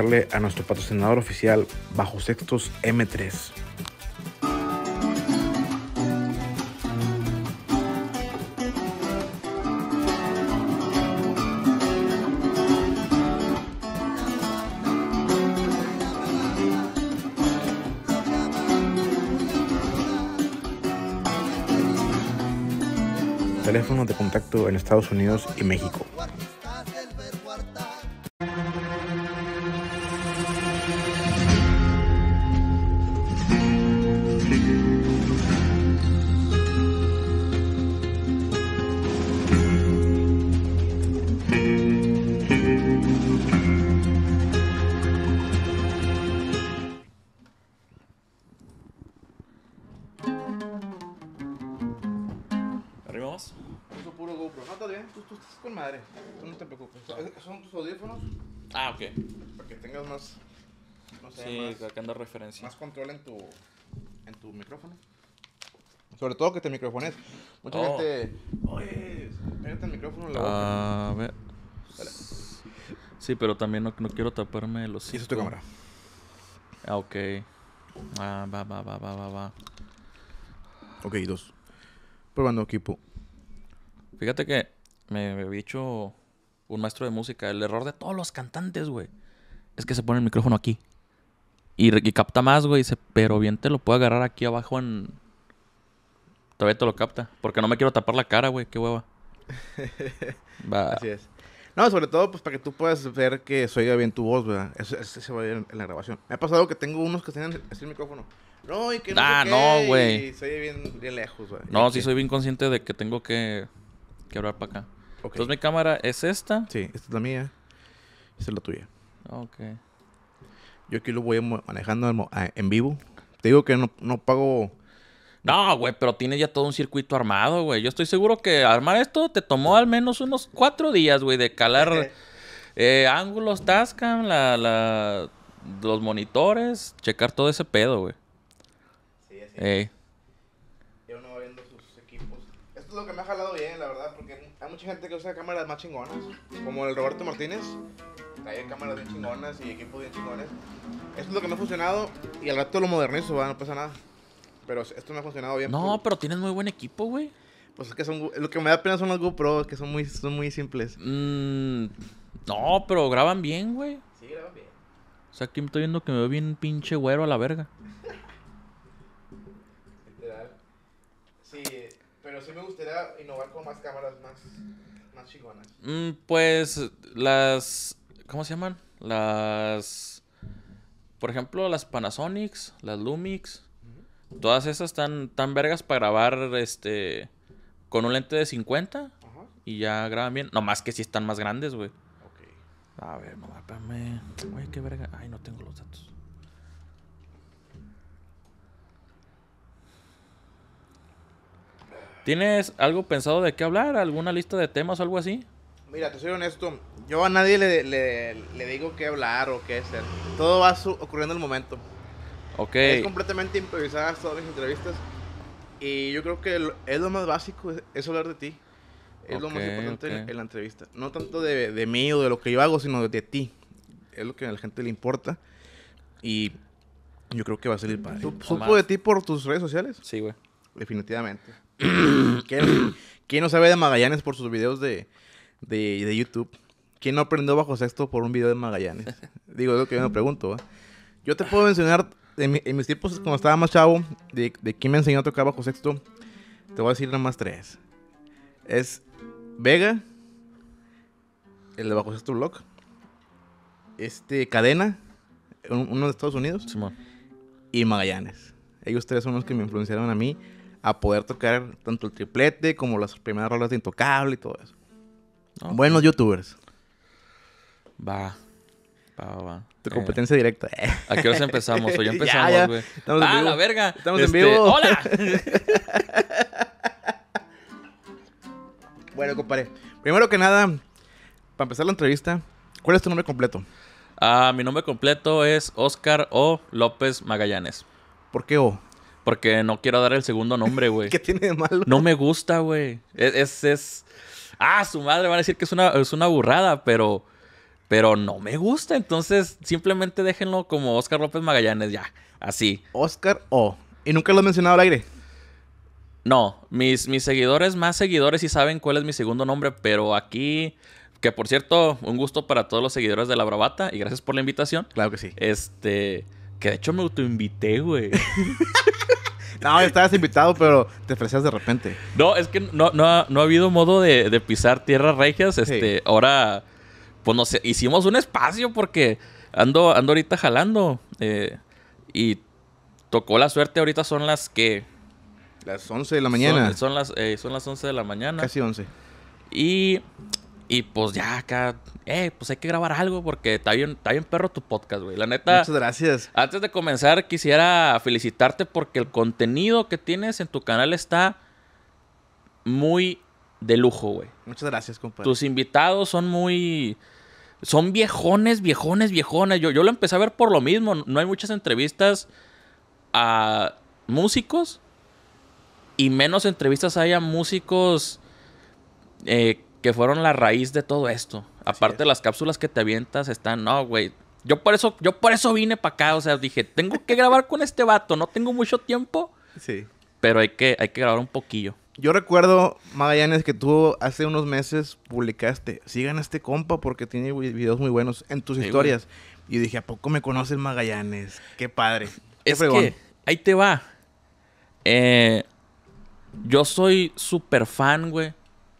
agradecerle a nuestro patrocinador oficial Bajo Sextos M3. Teléfonos de contacto en Estados Unidos y México Más control en tu, micrófono. Sobre todo que te es Mucha oh. gente. A ah, ver. Sí, pero también no, quiero taparme los. ¿Y es tu cámara? Ah, ok. Ah, va, va, va, va, va, Ok, dos. Probando equipo. Fíjate que me, me había dicho un maestro de música el error de todos los cantantes, güey. Es que se pone el micrófono aquí. Y, capta más, güey. Dice, pero bien te lo puedo agarrar aquí abajo en. Todavía te lo capta. Porque no me quiero tapar la cara, güey. Qué hueva. Va. Así es. No, sobre todo, pues para que tú puedas ver que se oiga bien tu voz, ¿verdad? Eso, se va a ver en, la grabación. Me ha pasado que tengo unos que tienen así el micrófono. No, y que no. Ah, no, güey. se oye bien, lejos, güey. No, sí, soy bien consciente de que tengo que, que hablar para acá. Entonces, mi cámara es esta. Sí, esta es la mía. Esta es la tuya. Ok. Yo aquí lo voy manejando en vivo. Te digo que no, pago. No, güey, pero tienes ya todo un circuito armado, güey. Yo estoy seguro que armar esto te tomó al menos unos cuatro días, güey, de calar eh, ángulos, Tascam, los monitores, checar todo ese pedo, güey. Sí, así. Eh. Yo no viendo sus equipos. Esto es lo que me ha jalado bien, la verdad, porque hay mucha gente que usa cámaras más chingonas, como el Roberto Martínez. Hay cámaras bien chingonas y equipos bien chingones. Esto es lo que me ha funcionado y al rato lo modernizo, no pasa nada. Pero esto me ha funcionado bien. No, pues. pero tienes muy buen equipo, güey. Pues es que son. Lo que me da pena son las GoPro, que son muy, son muy simples. Mm, no, pero graban bien, güey. Sí, graban bien. O sea, aquí me estoy viendo que me veo bien pinche güero a la verga. Literal. Sí, pero sí me gustaría innovar con más cámaras más, más chingonas. Mm, pues las ¿Cómo se llaman? Las. Por ejemplo, las Panasonics, las Lumix. Todas esas están tan vergas para grabar este con un lente de 50 y ya graban bien. Nomás que si están más grandes, güey. A ver, mamá, espérame. Uy, qué verga. Ay, no tengo los datos. ¿Tienes algo pensado de qué hablar? ¿Alguna lista de temas o algo así? Mira, te soy honesto, yo a nadie le, le, le digo qué hablar o qué hacer. Todo va ocurriendo en el momento. Ok. Es completamente improvisadas todas mis entrevistas. Y yo creo que es lo más básico, es hablar de ti. Es lo más importante en la entrevista. No tanto de, de, mí o de lo que yo hago, sino de, ti. Es lo que a la gente le importa. Y yo creo que va a salir padre. ¿Supo de ti por tus redes sociales? Sí, güey. Definitivamente. ¿Quién, ¿Quién no sabe de Magallanes por sus videos de, de, YouTube. ¿Quién no aprendió bajo sexto por un video de Magallanes? Digo, es lo que yo me pregunto. Yo te puedo mencionar, en, mis tiempos cuando estaba más chavo, de, quién me enseñó a tocar bajo sexto, te voy a decir nada más tres. Es Vega, el de bajo sexto block, este Cadena, uno de Estados Unidos, y Magallanes. Ellos tres son los que me influenciaron a mí a poder tocar tanto el triplete como las primeras rolas de Intocable y todo eso. Buenos youtubers. Va. Va, va, Tu eh. competencia directa. ¿A qué hora empezamos? O ya empezamos, güey. ¡Ah, la verga! Estamos en este, vivo. ¡Hola! bueno, compadre. Primero que nada, para empezar la entrevista, ¿cuál es tu nombre completo? Ah, mi nombre completo es Oscar O. López Magallanes. ¿Por qué O? Porque no quiero dar el segundo nombre, güey. ¿Qué tiene de malo? No me gusta, güey. E-, es... es ah, su madre, va a decir que es una, burrada, pero, pero no me gusta. Entonces, simplemente déjenlo como Oscar López Magallanes, ya, así. Oscar O. ¿Y nunca lo has mencionado al aire? No, mis, mis seguidores, más seguidores, sí saben cuál es mi segundo nombre, pero aquí, que por cierto, un gusto para todos los seguidores de La Bravata y gracias por la invitación. Claro que sí. Este, que de hecho me autoinvité, güey. No, estabas invitado, pero te ofrecías de repente. No, es que no, no, ha, habido modo de, pisar tierras regias. Este, ahora, pues no sé, hicimos un espacio porque ando, ando ahorita jalando. Eh, y tocó la suerte, ahorita son las que. Las 11 de la mañana. Son, las, son las 11 eh, de la mañana. Casi 11. Y y pues ya acá, eh, pues hay que grabar algo porque está bien, está bien perro tu podcast, güey. La neta. Muchas gracias. Antes de comenzar, quisiera felicitarte porque el contenido que tienes en tu canal está muy de lujo, güey. Muchas gracias, compadre. Tus invitados son muy. Son viejones, viejones, viejones. Yo, yo lo empecé a ver por lo mismo. No hay muchas entrevistas a músicos y menos entrevistas hay a músicos eh, que fueron la raíz de todo esto. Aparte las cápsulas que te avientas están, no, güey. Yo por eso, yo por eso vine para acá, o sea, dije, tengo que grabar con este vato, no tengo mucho tiempo. Sí. Pero hay que, hay que grabar un poquillo. Yo recuerdo, Magallanes, que tú hace unos meses publicaste, sigan a este compa porque tiene videos muy buenos en tus historias. Y dije, ¿a poco me conoces Magallanes? Qué padre. es que, ahí te va. Eh, yo soy súper fan, güey,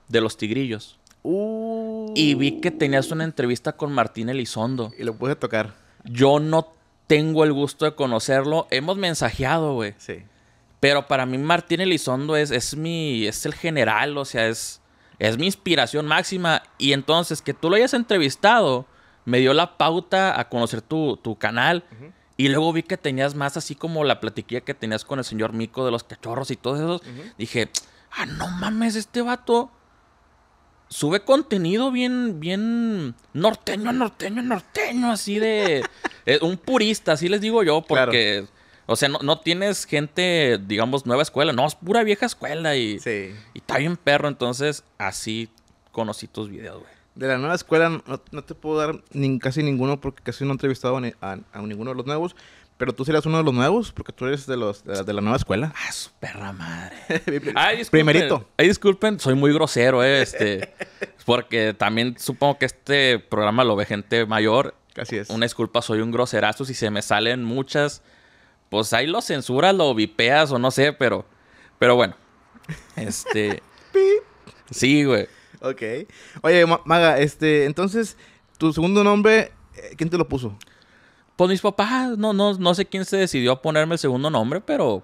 de los Tigrillos. Uh. Y vi que tenías una entrevista con Martín Elizondo. Y lo pude tocar. Yo no tengo el gusto de conocerlo. Hemos mensajeado, güey. Sí. Pero para mí Martín Elizondo es, es mi... Es el general, o sea, es... Es mi inspiración máxima. Y entonces, que tú lo hayas entrevistado... Me dio la pauta a conocer tu, canal. Y luego vi que tenías más así como la platiquilla que tenías con el señor Mico de los cachorros y todos esos Dije... Ah, no mames, este vato sube contenido bien, bien norteño, norteño, norteño, así de. Eh, un purista, así les digo yo, porque. O sea, no, no, tienes gente, digamos, nueva escuela, no, es pura vieja escuela y, está bien perro. Entonces, así conocí tus videos, güey. De la nueva escuela no, te puedo dar ni, casi ninguno porque casi no he entrevistado a, a ninguno de los nuevos. Pero tú serás uno de los nuevos, porque tú eres de los de, la nueva escuela. Ah, su perra madre. Primerito. Ay, disculpen, soy muy grosero, eh, este. porque también supongo que este programa lo ve gente mayor. Así es. Una disculpa, soy un groserazo. Si se me salen muchas, pues ahí lo censuras, lo vipeas o no sé, pero. Pero bueno. Este. sí, güey. Ok. Oye, Maga, este, entonces, tu segundo nombre, eh, ¿quién te lo puso? Pues mis papás, ah, no, no, no sé quién se decidió a ponerme el segundo nombre, pero.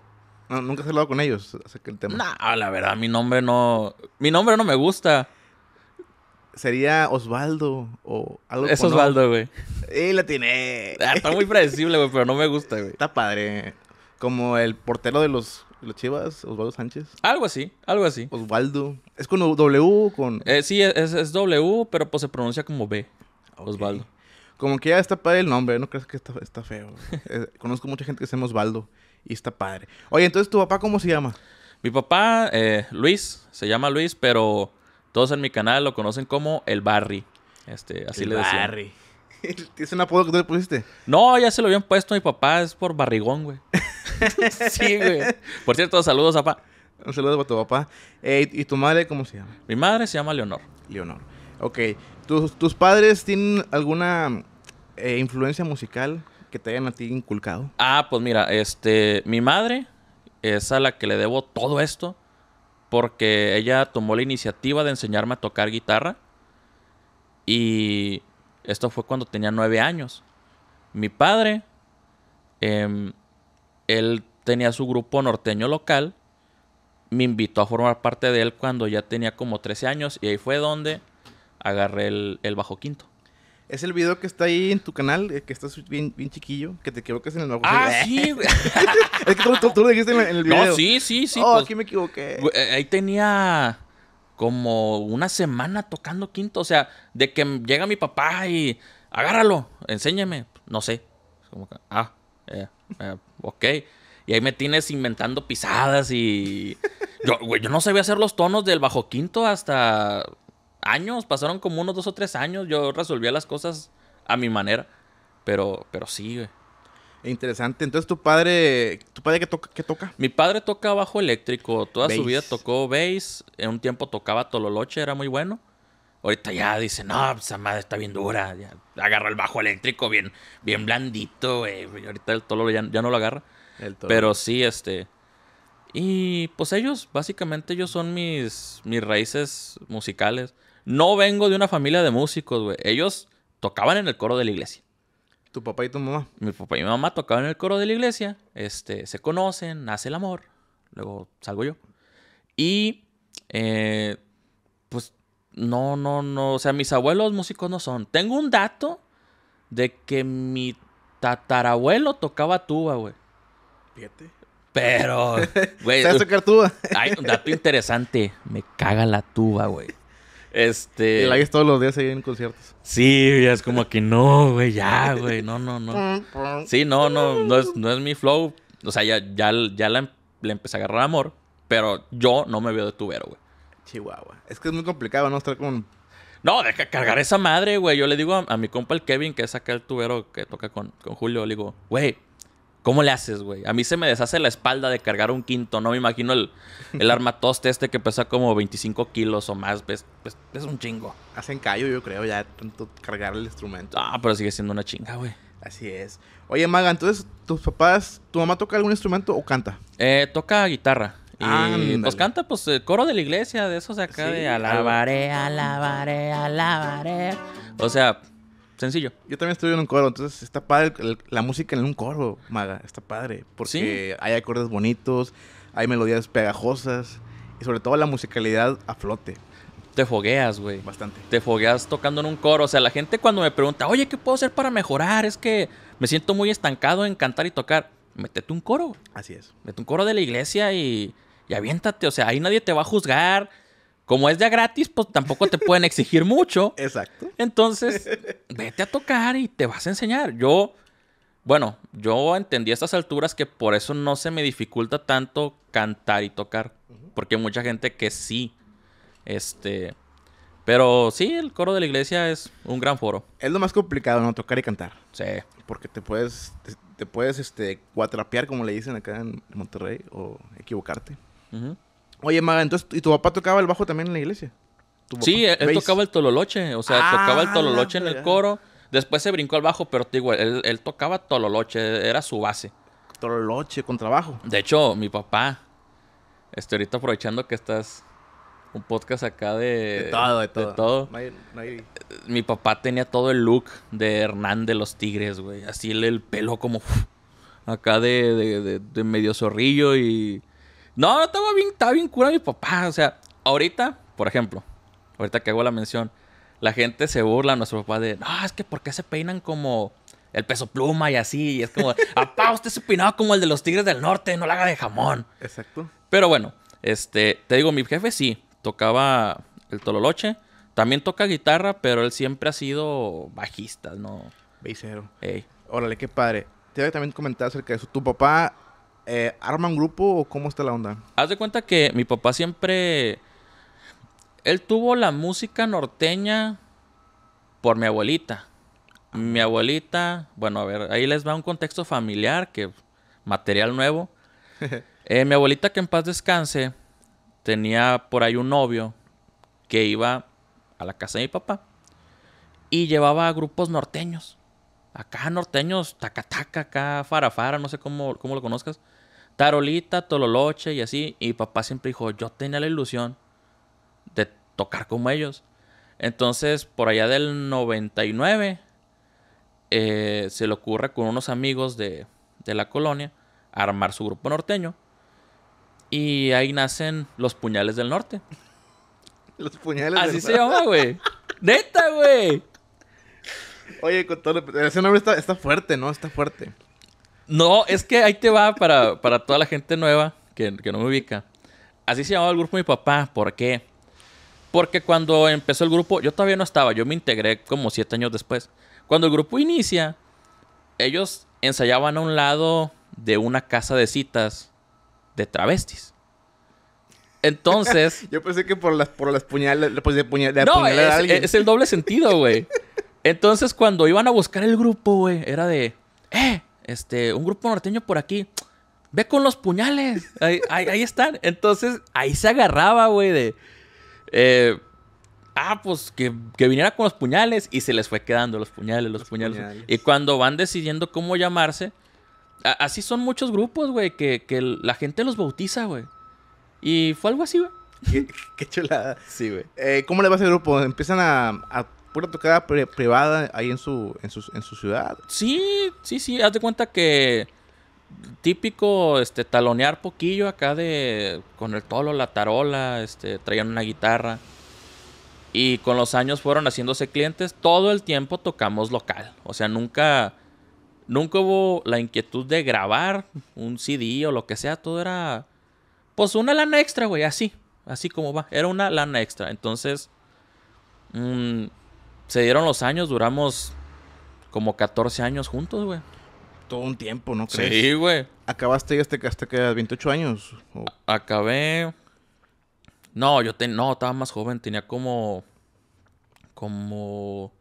nunca he hablado con ellos que el tema. No, la verdad, mi nombre no. Mi nombre no me gusta. Sería Osvaldo o algo Es Osvaldo, güey. ¡Eh, la tiene. Ah, está muy predecible, güey, pero no me gusta, güey. Está padre. Como el portero de los, los Chivas, Osvaldo Sánchez. Algo así, algo así. Osvaldo. ¿Es con W con.? Eh, sí, es, es W, pero pues se pronuncia como B. Osvaldo. Como que ya está padre el nombre, no crees que está, feo. Eh, conozco mucha gente que se llama Osvaldo y está padre. Oye, entonces, ¿tu papá cómo se llama? Mi papá, eh, Luis, se llama Luis, pero todos en mi canal lo conocen como el Barry. Este, así le decían. Barry. ¿Es un apodo que tú le pusiste? No, ya se lo habían puesto a mi papá, es por barrigón, güey. sí, güey. Por cierto, saludos, papá. Un saludo para tu papá. Eh, ¿Y tu madre cómo se llama? Mi madre se llama Leonor. Leonor. Ok. ¿Tus, tus padres tienen alguna eh, influencia musical que te hayan a ti inculcado. Ah, pues mira, este, mi madre es a la que le debo todo esto porque ella tomó la iniciativa de enseñarme a tocar guitarra y esto fue cuando tenía nueve años. Mi padre, em, él tenía su grupo norteño local, me invitó a formar parte de él cuando ya tenía como 13 años y ahí fue donde agarré el bajo quinto. Es el video que está ahí en tu canal, eh, que estás bien, chiquillo, que te equivocas en el quinto. Ah, sí, güey. es que tú, tú, lo dijiste en el video. No, sí, sí, sí. Oh, aquí pues. me equivoqué. Eh, ahí tenía como una semana tocando quinto. O sea, de que llega mi papá y agárralo, enséñame. No sé. ah, eh, eh, ok. Y ahí me tienes inventando pisadas y. yo no sabía hacer los tonos del bajo quinto hasta años, pasaron como unos dos o tres años. Yo resolví las cosas a mi manera. Pero, pero sí, güey. Interesante. Entonces, tu padre, ¿tu padre qué, toca, qué toca? Mi padre toca bajo eléctrico. Toda su vida tocó bass. En un tiempo tocaba tololoche, era muy bueno. Ahorita ya dice, no, pues, esa madre está bien dura. Ya agarra el bajo eléctrico bien, bien blandito, güey. Ahorita el tolo ya, no lo agarra. pero sí, este... Y pues ellos, básicamente ellos son mis, mis raíces musicales. No vengo de una familia de músicos, güey. Ellos tocaban en el coro de la iglesia. ¿Tu papá y tu mamá? Mi papá y mi mamá tocaban en el coro de la iglesia. Este, se conocen, nace el amor. Luego salgo yo. Y, eh, pues, no, no, no. O sea, mis abuelos músicos no son. Tengo un dato de que mi tatarabuelo tocaba tuba, güey. Fíjate. Pero, güey. ¿Sabes tocar tuba? Hay un dato interesante. Me caga la tuba, güey. Este. la es todos los días ahí en conciertos. Sí, es como que no, güey, ya, güey, no, no, no. Sí, no, no, no es, no es mi flow. O sea, ya, ya, ya em-, le empecé a agarrar amor, pero yo no me veo de tubero, güey. Chihuahua. Es que es muy complicado, ¿no? Estar con. No, deja cargar esa madre, güey. Yo le digo a, mi compa el Kevin, que es acá el tubero que toca con, con Julio, le digo, güey, ¿Cómo le haces, güey? A mí se me deshace la espalda de cargar un quinto. No me imagino el, el armatoste este que pesa como 25 kilos o más. Es, es, un chingo. Hacen callo, yo creo, ya tanto cargar el instrumento. Ah, pero sigue siendo una chinga, güey. Así es. Oye, Maga, entonces, ¿tus papás, tu mamá toca algún instrumento o canta? Eh, toca guitarra. Y pues canta, pues, el eh, coro de la iglesia, de esos de acá, de alabaré, alabaré, alabaré. O sea, Sencillo. Yo también estoy en un coro, entonces está padre la música en un coro, Maga. Está padre. Porque hay acordes bonitos, hay melodías pegajosas y sobre todo la musicalidad a flote. Te fogueas, güey. Bastante. Te fogueas tocando en un coro. O sea, la gente cuando me pregunta, oye, ¿qué puedo hacer para mejorar? Es que me siento muy estancado en cantar y tocar. Métete un coro. Así es. Mete un coro de la iglesia y, y aviéntate. O sea, ahí nadie te va a juzgar como es ya gratis, pues tampoco te pueden exigir mucho. Exacto. Entonces, vete a tocar y te vas a enseñar. Yo, bueno, yo entendí a estas alturas que por eso no se me dificulta tanto cantar y tocar. Porque hay mucha gente que sí. Este. Pero sí, el coro de la iglesia es un gran foro. Es lo más complicado, ¿no? Tocar y cantar. Sí. Porque te puedes, te, puedes, este, cuatrapear, como le dicen acá en Monterrey, o equivocarte. Ajá. Oye, Maga, entonces, ¿y tu papá tocaba el bajo también en la iglesia? Sí, él, tocaba el tololoche, o sea, ah, tocaba el tololoche en el coro. Después se brincó al bajo, pero digo, él, él tocaba tololoche, era su base. Tololoche, con trabajo. De hecho, mi papá, estoy ahorita aprovechando que estás un podcast acá de... De todo, de todo. Mi papá tenía todo el look de Hernán de los Tigres, güey. Así el, pelo como... Acá de, de medio zorrillo y no, estaba bien, estaba bien cura mi papá. O sea, ahorita, por ejemplo, ahorita que hago la mención, la gente se burla a nuestro papá de, no, es que ¿por qué se peinan como el peso pluma y así? Y es como, papá, usted se peinaba como el de los tigres del norte, no la haga de jamón. Exacto. Pero bueno, este, te digo, mi jefe sí, tocaba el tololoche, también toca guitarra, pero él siempre ha sido bajista, ¿no? Beisero. Ey. Órale, qué padre. Te voy a también comentar acerca de eso. Tu papá eh, arman grupo o cómo está la onda? Haz de cuenta que mi papá siempre. Él tuvo la música norteña por mi abuelita. Mi abuelita, bueno, a ver, ahí les va un contexto familiar, que material nuevo. Eh, mi abuelita, que en paz descanse, tenía por ahí un novio que iba a la casa de mi papá y llevaba grupos norteños. Acá norteños, tacataca, taca, acá farafara, no sé cómo, cómo lo conozcas. ...Carolita, Tololoche y así. Y papá siempre dijo, yo tenía la ilusión de tocar como ellos. Entonces, por allá del 99, eh, se le ocurre con unos amigos de, de la colonia armar su grupo norteño. Y ahí nacen los puñales del norte. Los puñales Así se llama, güey. Neta, güey. Oye, con todo ese nombre está fuerte, ¿no? Está fuerte. No, es que ahí te va para, toda la gente nueva que, no me ubica. Así se llamaba el grupo mi papá. ¿Por qué? Porque cuando empezó el grupo, yo todavía no estaba, yo me integré como siete años después. Cuando el grupo inicia, ellos ensayaban a un lado de una casa de citas de travestis. Entonces. yo pensé que por las, por las puñales. de puñal, no, es, es el doble sentido, güey. Entonces, cuando iban a buscar el grupo, güey, era de. ¡Eh! Este, un grupo norteño por aquí. Ve con los puñales. Ahí, están. Entonces, ahí se agarraba, güey, de. Eh, ah, pues que, viniera con los puñales. Y se les fue quedando los puñales, los, puñales. Y cuando van decidiendo cómo llamarse. así son muchos grupos, güey, que, la gente los bautiza, güey. Y fue algo así, güey. Qué, chulada. Sí, güey. Eh, ¿Cómo le va ese grupo? Empiezan a pura tocada privada ahí en su, en su, en su ciudad. Sí, sí, sí, haz de cuenta que típico este talonear poquillo acá de con el tolo, la tarola, este traían una guitarra. Y con los años fueron haciéndose clientes, todo el tiempo tocamos local, o sea, nunca nunca hubo la inquietud de grabar un CD o lo que sea, todo era pues una lana extra, güey, así, así como va, era una lana extra. Entonces, mm, se dieron los años, duramos como 14 años juntos, güey. Todo un tiempo, ¿no crees? Sí, güey. ¿Acabaste hasta, hasta que 28 años? Acabé... No, yo no, estaba más joven, tenía como... Como...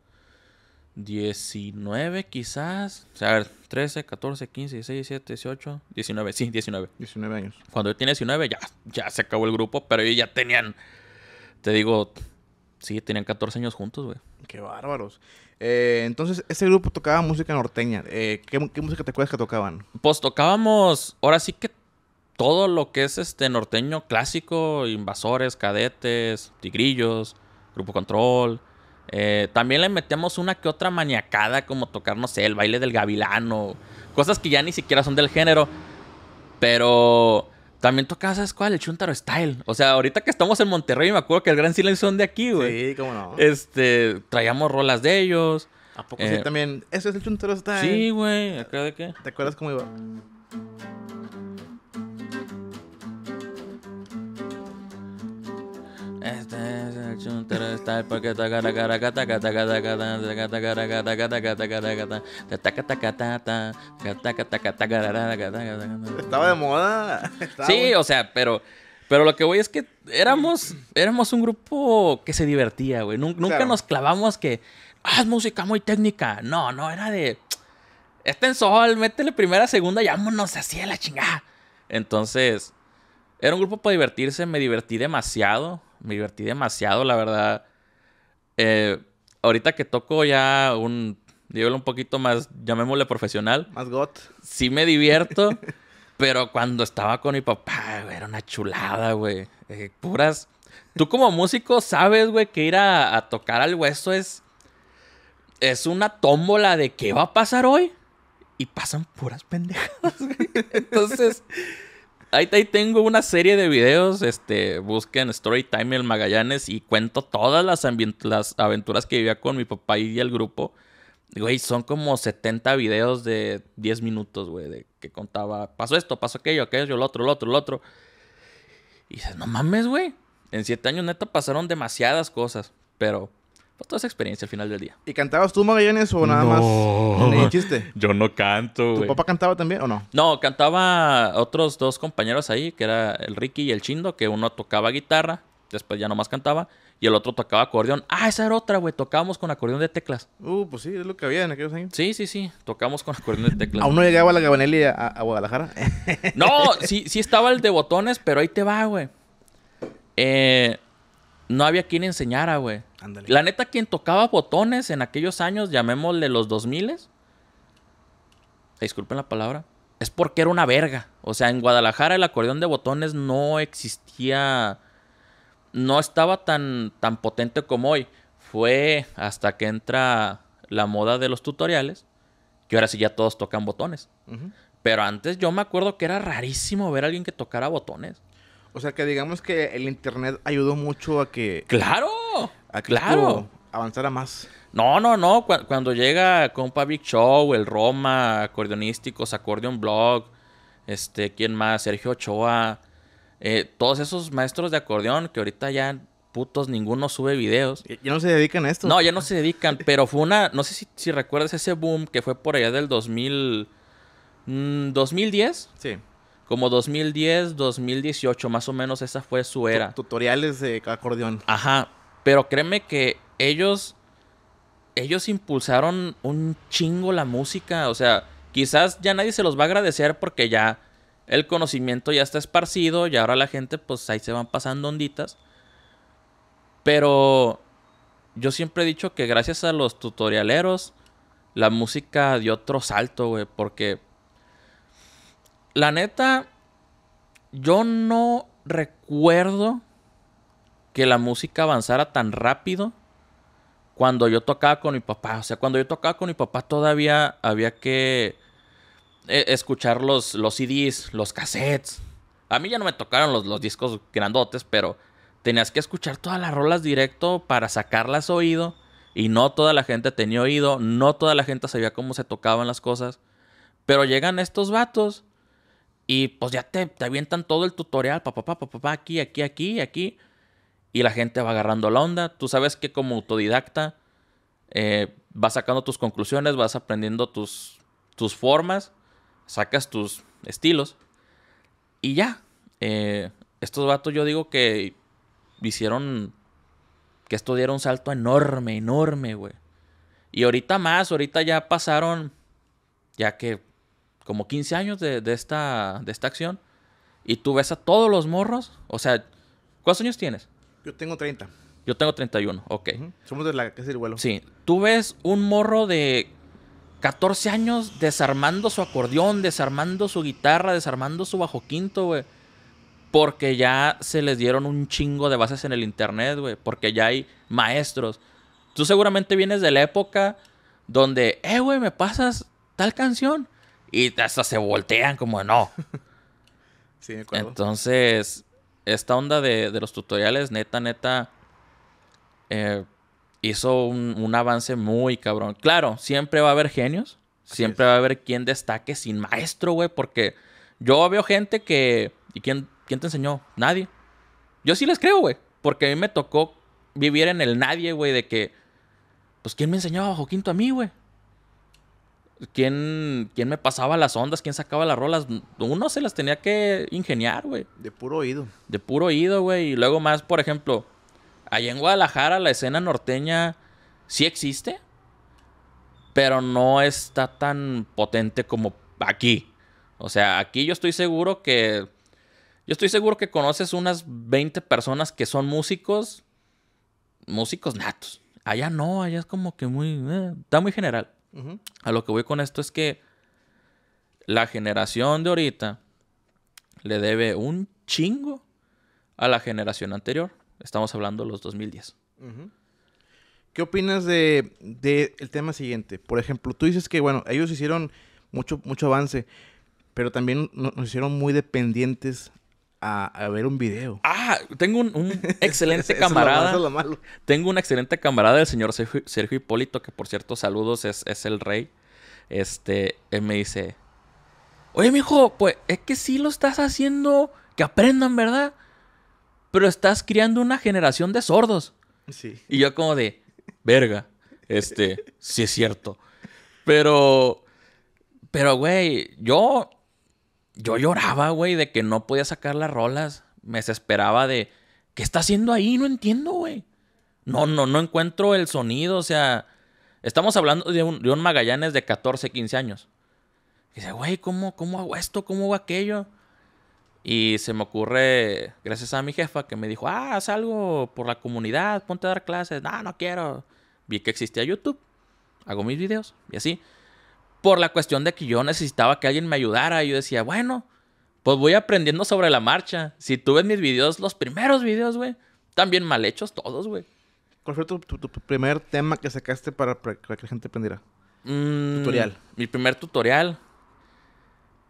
19 quizás. O sea, a ver, 13, 14, 15, 16, 17, 18, 19. Sí, 19. 19 años. Cuando yo tenía 19 ya, ya se acabó el grupo, pero ellos ya tenían, te digo, Sí, tenían 14 años juntos, güey. Qué bárbaros. Eh, entonces, ese grupo tocaba música norteña. Eh, ¿qué, música te acuerdas que tocaban? Pues tocábamos, ahora sí que todo lo que es este norteño clásico, invasores, cadetes, tigrillos, grupo control. Eh, también le metemos una que otra maniacada, como tocar, no sé, el baile del gavilano. Cosas que ya ni siquiera son del género. Pero también tocaba, ¿sabes cuál? El Chuntaro Style. O sea, ahorita que estamos en Monterrey, me acuerdo que el Gran Silencio son de aquí, güey. Sí, cómo no. Este, traíamos rolas de ellos. ¿A poco sí eh, también? Eso es el Chuntaro Style. Sí, güey. ¿Acá de qué? ¿Te acuerdas cómo iba? Este es el Estaba de moda. Sí, o sea, pero pero lo que voy es que éramos éramos un grupo que se divertía, güey. Nunca nos clavamos que ah, es música muy técnica. No, no, era de Estén sol, métele primera, segunda y vámonos así a la chingada. Entonces, era un grupo para divertirse, me divertí demasiado me divertí demasiado, la verdad. Eh, ahorita que toco ya un, nivel un poquito más, llamémosle profesional. Más got. Sí me divierto, pero cuando estaba con mi papá, era una chulada, güey. Eh, puras... Tú como músico sabes, güey, que ir a, tocar al hueso es... Es una tómbola de qué va a pasar hoy. Y pasan puras pendejadas, güey. Entonces... Ahí, tengo una serie de videos. Este, busquen Storytime el Magallanes y cuento todas las, aventuras que vivía con mi papá y el grupo. Güey, son como 70 videos de 10 minutos, güey, de que contaba, pasó esto, pasó aquello, aquello, lo otro, lo otro, lo otro. Y dices, no mames, güey. En 7 años neta pasaron demasiadas cosas, pero pues, toda esa experiencia al final del día. ¿Y cantabas tú, Magallanes, o nada no. más? No chiste? Yo no canto, ¿Tu papá cantaba también o no? No, cantaba otros dos compañeros ahí, que era el Ricky y el Chindo, que uno tocaba guitarra, después ya nomás cantaba, y el otro tocaba acordeón. Ah, esa era otra, güey. Tocábamos con acordeón de teclas. Uh, pues sí, es lo que había en aquellos años. Sí, sí, sí. Tocábamos con acordeón de teclas. ¿Aún no llegaba la Gabanelli a, Guadalajara? no, sí, estaba el de botones, pero ahí te va, güey. Eh, no había quien enseñara, güey. La neta, quien tocaba botones en aquellos años, llamémosle los 2000 disculpen la palabra, es porque era una verga. O sea, en Guadalajara el acordeón de botones no existía, no estaba tan, tan potente como hoy. Fue hasta que entra la moda de los tutoriales, que ahora sí ya todos tocan botones. Pero antes yo me acuerdo que era rarísimo ver a alguien que tocara botones. O sea, que digamos que el internet ayudó mucho a que... ¡Claro! a claro. avanzara más. No, no, no. cuando llega Compa Big Show, el Roma, acordeonísticos, Acordeon Blog, este, ¿quién más? Sergio Ochoa. Eh, todos esos maestros de acordeón que ahorita ya putos ninguno sube videos. Ya no se dedican a esto. No, ya no se dedican, pero fue una, no sé si, recuerdas ese boom que fue por allá del 2000, 2010. Mm, sí. Como 2010, 2018, más o menos esa fue su era. Tutoriales de acordeón. Ajá, pero créeme que ellos, ellos impulsaron un chingo la música. O sea, quizás ya nadie se los va a agradecer porque ya el conocimiento ya está esparcido y ahora la gente, pues ahí se van pasando onditas. Pero yo siempre he dicho que gracias a los tutorialeros, la música dio otro salto, güey, porque la neta, yo no recuerdo que la música avanzara tan rápido cuando yo tocaba con mi papá. O sea, cuando yo tocaba con mi papá todavía había que eh, escuchar los, los CDs, los cassettes. A mí ya no me tocaron los, los discos grandotes, pero tenías que escuchar todas las rolas directo para sacarlas oído. Y no toda la gente tenía oído, no toda la gente sabía cómo se tocaban las cosas. Pero llegan estos vatos y pues ya te, te avientan todo el tutorial, papá, papá, papá, aquí, aquí, aquí, aquí y la gente va agarrando la onda. Tú sabes que como autodidacta eh, vas sacando tus conclusiones, vas aprendiendo tus, tus formas, sacas tus estilos y ya. Eh, estos vatos yo digo que hicieron que esto diera un salto enorme, enorme, güey. Y ahorita más, ahorita ya pasaron, ya que como 15 años de, esta, de esta acción. Y tú ves a todos los morros, o sea, ¿cuántos años tienes? Yo tengo 30. Yo tengo 31, ok. Somos de la es el vuelo. Sí. Tú ves un morro de 14 años desarmando su acordeón, desarmando su guitarra, desarmando su bajo quinto, güey. Porque ya se les dieron un chingo de bases en el internet, güey. Porque ya hay maestros. Tú seguramente vienes de la época donde, eh, güey, me pasas tal canción. Y hasta se voltean como, no. sí, me acuerdo. Entonces, esta onda de, los tutoriales, neta, neta, eh, hizo un, avance muy cabrón. Claro, siempre va a haber genios. siempre va a haber quien destaque sin maestro, güey, porque yo veo gente que... ¿Y quién, quién te enseñó? Nadie. Yo sí les creo, güey, porque a mí me tocó vivir en el nadie, güey, de que... Pues, ¿quién me enseñaba bajo quinto a mí, güey? quién, me pasaba las ondas, quién sacaba las rolas. Uno se las tenía que ingeniar, güey. De puro oído. De puro oído, güey. Y luego más, por ejemplo, allá en Guadalajara la escena norteña sí existe, pero no está tan potente como aquí. O sea, aquí yo estoy seguro que... Yo estoy seguro que conoces unas 20 personas que son músicos, músicos natos. Allá no, allá es como que muy... Eh, está muy general. A lo que voy con esto es que la generación de ahorita le debe un chingo a la generación anterior. Estamos hablando de los 2010. ¿Qué opinas de, el tema siguiente? Por ejemplo, tú dices que, bueno, ellos hicieron mucho, mucho avance, pero también nos hicieron muy dependientes a, ver un video. Ah, tengo un, excelente camarada. Tengo un excelente camarada del señor Sergio, Hipólito, que por cierto, saludos, es, es, el rey. Este, él me dice, oye, mijo, pues es que sí lo estás haciendo que aprendan, ¿verdad? Pero estás criando una generación de sordos. Sí. Y yo como de, verga, este, sí es cierto. Pero, pero, güey, yo yo lloraba, güey, de que no podía sacar las rolas. Me desesperaba de, ¿qué está haciendo ahí? No entiendo, güey. No, no, no encuentro el sonido. O sea, estamos hablando de un, de Magallanes de 14, 15 años. dice, güey, ¿cómo, ¿cómo hago esto? ¿Cómo hago aquello? Y se me ocurre, gracias a mi jefa, que me dijo, ah, haz algo por la comunidad, ponte a dar clases. No, no quiero. Vi que existía YouTube, hago mis videos y así por la cuestión de que yo necesitaba que alguien me ayudara. Yo decía, bueno, pues voy aprendiendo sobre la marcha. Si tú ves mis videos, los primeros videos, güey, también mal hechos todos, güey. ¿Cuál fue tu, primer tema que sacaste para, que la gente aprendiera? Mm, tutorial. Mi primer tutorial.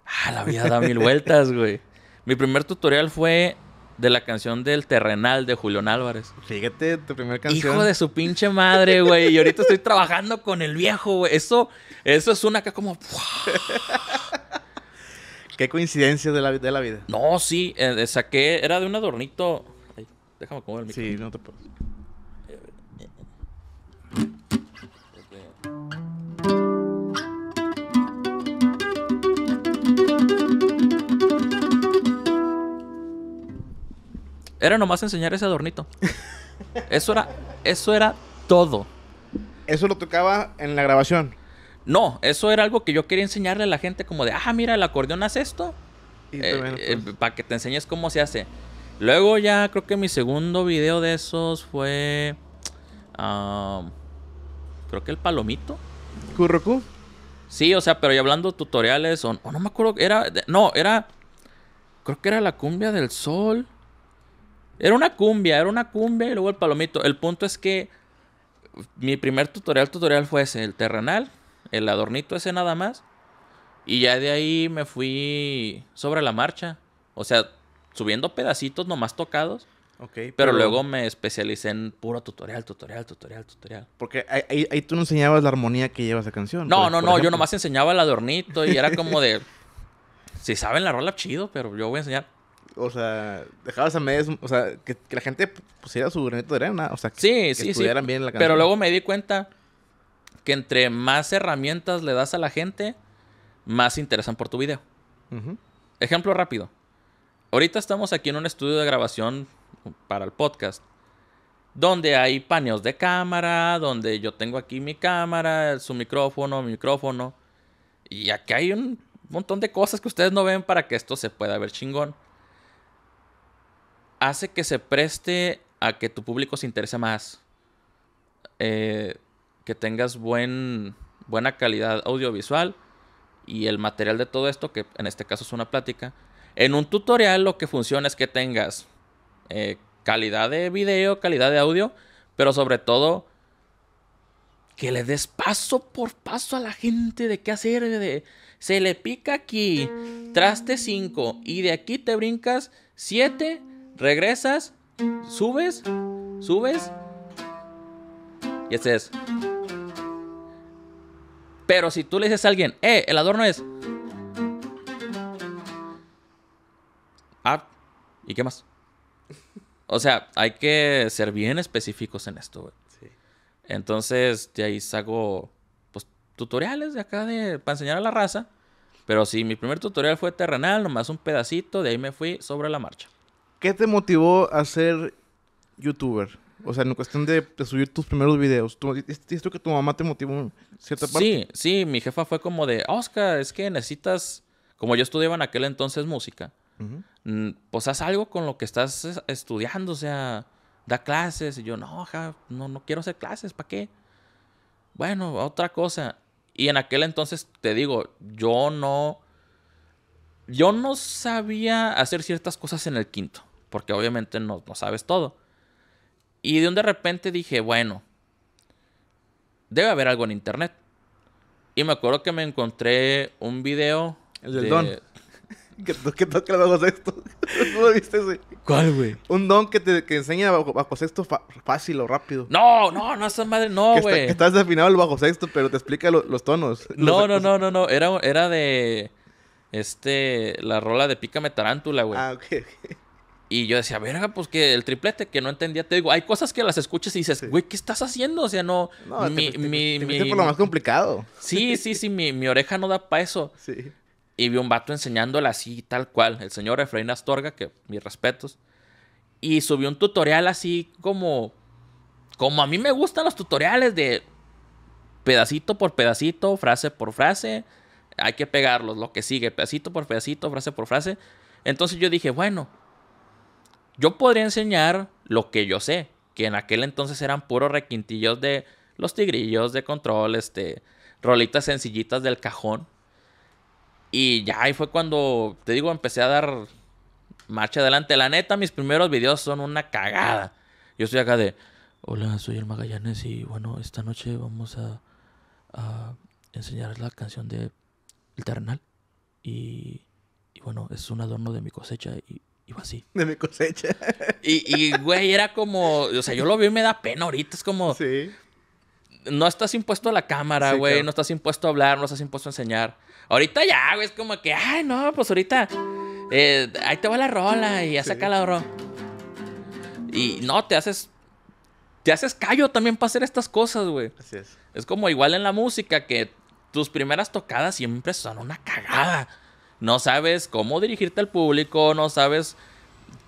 Ah, la vida da mil vueltas, güey. Mi primer tutorial fue de la canción del Terrenal de Julián Álvarez. Fíjate, tu primer canción. Hijo de su pinche madre, güey. Y ahorita estoy trabajando con el viejo, güey. Eso, eso es una que como... Qué coincidencia de la, de la vida. No, sí. Eh, saqué... Era de un adornito... déjame comer el Sí, no te puedo. Era nomás enseñar ese adornito. Eso era, eso era todo. ¿Eso lo tocaba en la grabación? No, eso era algo que yo quería enseñarle a la gente como de, ah, mira, el acordeón hace esto. Eh, eh, para que te enseñes cómo se hace. Luego ya creo que mi segundo video de esos fue... creo que el palomito. ¿Currucú? Sí, o sea, pero ya hablando tutoriales, o, o no me acuerdo, era... No, era... Creo que era la cumbia del sol. Era una cumbia, era una cumbia y luego el palomito. El punto es que mi primer tutorial, tutorial fue ese, el terrenal, el adornito ese nada más. Y ya de ahí me fui sobre la marcha. O sea, subiendo pedacitos nomás tocados. Okay, pero, luego me especialicé en puro tutorial, tutorial, tutorial, tutorial. Porque ahí, tú no enseñabas la armonía que lleva esa canción. No, no, no. Yo nomás enseñaba el adornito y era como de. si saben la rola, chido, pero yo voy a enseñar o sea, dejabas a medias, o sea, que, la gente pusiera su granito de arena, o sea, que, estudiaran bien la canción. Pero luego me di cuenta que entre más herramientas le das a la gente, más interesan por tu video. Ejemplo rápido. Ahorita estamos aquí en un estudio de grabación para el podcast, donde hay paneos de cámara, donde yo tengo aquí mi cámara, su micrófono, mi micrófono, y aquí hay un montón de cosas que ustedes no ven para que esto se pueda ver chingón hace que se preste a que tu público se interese más. Eh, que tengas buen, buena calidad audiovisual y el material de todo esto, que en este caso es una plática. En un tutorial lo que funciona es que tengas eh, calidad de video, calidad de audio, pero sobre todo que le des paso por paso a la gente de qué hacer. se le pica aquí, traste 5 y de aquí te brincas 7 regresas, subes, subes y este es. Pero si tú le dices a alguien, eh, el adorno es. Ah, ¿y qué más? O sea, hay que ser bien específicos en esto, Entonces, de ahí saco pues, tutoriales de acá para enseñar a la raza. Pero si mi primer tutorial fue terrenal, nomás un pedacito, de ahí me fui sobre la marcha. ¿Qué te motivó a ser youtuber? O sea, en cuestión de, subir tus primeros videos. ¿tú, ¿Esto que tu mamá te motivó en cierta parte? Sí, sí. Mi jefa fue como de, Oscar, es que necesitas... Como yo estudiaba en aquel entonces música, mm, pues haz algo con lo que estás estudiando. O sea, da clases. Y yo, no, no, no quiero hacer clases. ¿Para qué? Bueno, otra cosa. Y en aquel entonces, te digo, yo no... Yo no sabía hacer ciertas cosas en el quinto porque obviamente no, sabes todo. Y de un de repente dije, bueno, debe haber algo en internet. Y me acuerdo que me encontré un video. El del don. ¿Qué, toca el bajo sexto? viste ese? ¿Cuál, güey? Un don que te enseña bajo, sexto fácil o rápido. No, no, no, esa madre, no, güey. Que, estás desafinado el bajo sexto, pero te explica los tonos. No, no, no, no, no. Era, era de. Este. La rola de Pícame Tarántula, güey. Ah, ok, ok. Y yo decía, verga, pues que el triplete, que no entendía. Te digo, hay cosas que las escuchas y dices, güey, ¿qué estás haciendo? O sea, no. No, mi, por lo más complicado. Sí, sí, sí, mi, mi oreja no da para eso. Sí. Y vi un vato enseñándola así, tal cual. El señor Efraín Astorga, que mis respetos. Y subió un tutorial así como. Como a mí me gustan los tutoriales de pedacito por pedacito, frase por frase. Hay que pegarlos, lo que sigue, pedacito por pedacito, frase por frase. Entonces yo dije, bueno yo podría enseñar lo que yo sé, que en aquel entonces eran puros requintillos de los tigrillos, de control, este, rolitas sencillitas del cajón. Y ya ahí fue cuando, te digo, empecé a dar marcha adelante. La neta, mis primeros videos son una cagada. Yo estoy acá de, hola, soy el Magallanes y bueno, esta noche vamos a, a enseñar la canción de El Y, y, bueno, es un adorno de mi cosecha y, iba así. De mi cosecha. Y, güey, era como, o sea, yo lo vi y me da pena ahorita, es como... Sí. No estás impuesto a la cámara, güey, no estás impuesto a hablar, no estás impuesto a enseñar. Ahorita ya, güey, es como que, ay, no, pues ahorita, eh, ahí te va la rola y ya saca la rola. Y no, te haces te haces callo también para hacer estas cosas, güey. Así es. Es como igual en la música que tus primeras tocadas siempre son una cagada no sabes cómo dirigirte al público, no sabes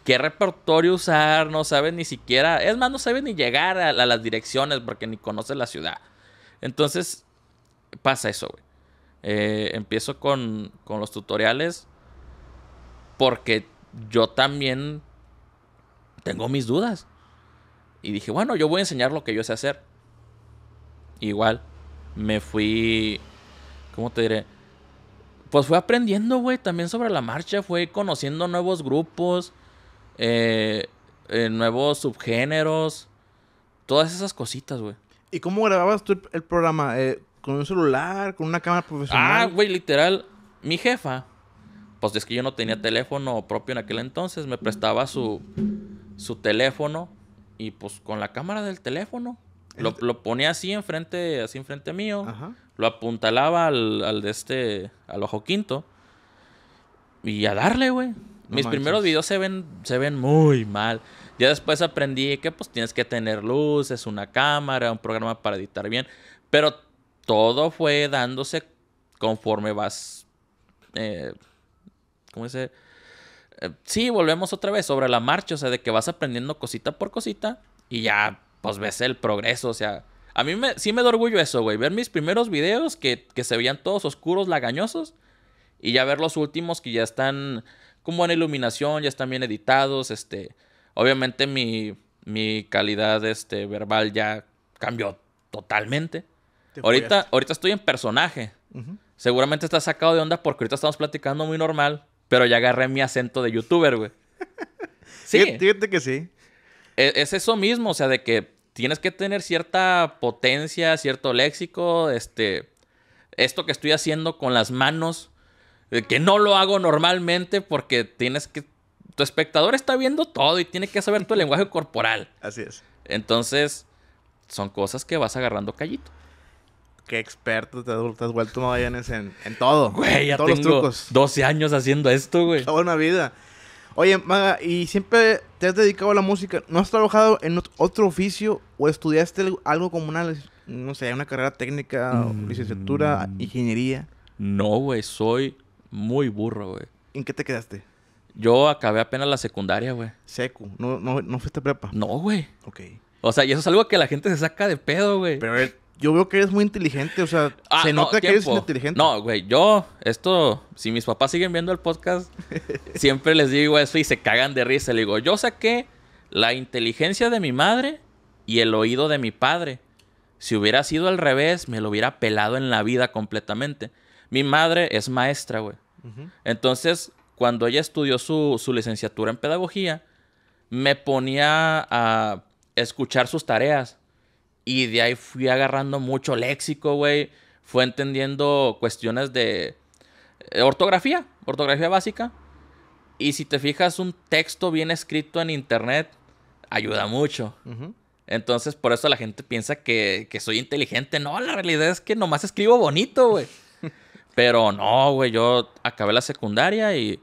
qué repertorio usar, no sabes ni siquiera, es más, no sabes ni llegar a, las direcciones porque ni conoces la ciudad. Entonces, pasa eso, güey. Eh, empiezo con, con los tutoriales porque yo también tengo mis dudas. Y dije, bueno, yo voy a enseñar lo que yo sé hacer. Igual, me fui, ¿cómo te diré? pues fue aprendiendo, güey, también sobre la marcha, fue conociendo nuevos grupos, eh, eh nuevos subgéneros, todas esas cositas, güey. ¿Y cómo grababas tú el programa? Eh, ¿Con un celular? ¿Con una cámara profesional? Ah, güey, literal, mi jefa, pues es que yo no tenía teléfono propio en aquel entonces, me prestaba su, su teléfono y pues con la cámara del teléfono. Lo, lo ponía así enfrente, así enfrente mío. Ajá lo apuntalaba al, de este, al ojo quinto. Y a darle, güey. Mis primeros videos se ven, se ven muy mal. Ya después aprendí que pues tienes que tener luces, una cámara, un programa para editar bien. Pero todo fue dándose conforme vas... Eh, ¿Cómo dice? Eh, sí, volvemos otra vez sobre la marcha. O sea, de que vas aprendiendo cosita por cosita y ya pues ves el progreso. O sea, a mí me, sí me da orgullo eso, güey. Ver mis primeros videos que, se veían todos oscuros, lagañosos. Y ya ver los últimos que ya están con buena iluminación, ya están bien editados. Este, obviamente mi, calidad este, verbal ya cambió totalmente. Ahorita, ahorita estoy en personaje. Seguramente está sacado de onda porque ahorita estamos platicando muy normal, pero ya agarré mi acento de youtuber, güey. Sí. Fíjate que sí. E, es, eso mismo, o sea, de que tienes que tener cierta potencia, cierto léxico, este, esto que estoy haciendo con las manos, eh, que no lo hago normalmente porque tienes que, tu espectador está viendo todo y tiene que saber tu lenguaje corporal. Así es. Entonces, son cosas que vas agarrando callito. Qué experto te, has vuelto, no en, en todo. Güey, ya 12 años haciendo esto, güey. Toda una vida. Oye, Maga, ¿y siempre te has dedicado a la música? ¿No has trabajado en otro oficio o estudiaste algo como una, no sé, una carrera técnica, mm. licenciatura, ingeniería? No, güey, soy muy burro, güey. ¿En qué te quedaste? Yo acabé apenas la secundaria, güey. Secu, no, no, no fuiste prepa. No, güey. Ok. O sea, y eso es algo que la gente se saca de pedo, güey. Pero yo veo que eres muy inteligente, o sea, ah, se nota que eres inteligente. No, güey, yo, esto, si mis papás siguen viendo el podcast, siempre les digo eso y se cagan de risa. Le digo, yo saqué la inteligencia de mi madre y el oído de mi padre. Si hubiera sido al revés, me lo hubiera pelado en la vida completamente. Mi madre es maestra, güey. Entonces, cuando ella estudió su licenciatura en pedagogía, me ponía a escuchar sus tareas y de ahí fui agarrando mucho léxico, güey. Fue entendiendo cuestiones de eh, ortografía, ortografía básica. Y si te fijas, un texto bien escrito en internet ayuda mucho. Entonces, por eso la gente piensa que, que, soy inteligente. No, la realidad es que nomás escribo bonito, güey. Pero no, güey, yo acabé la secundaria y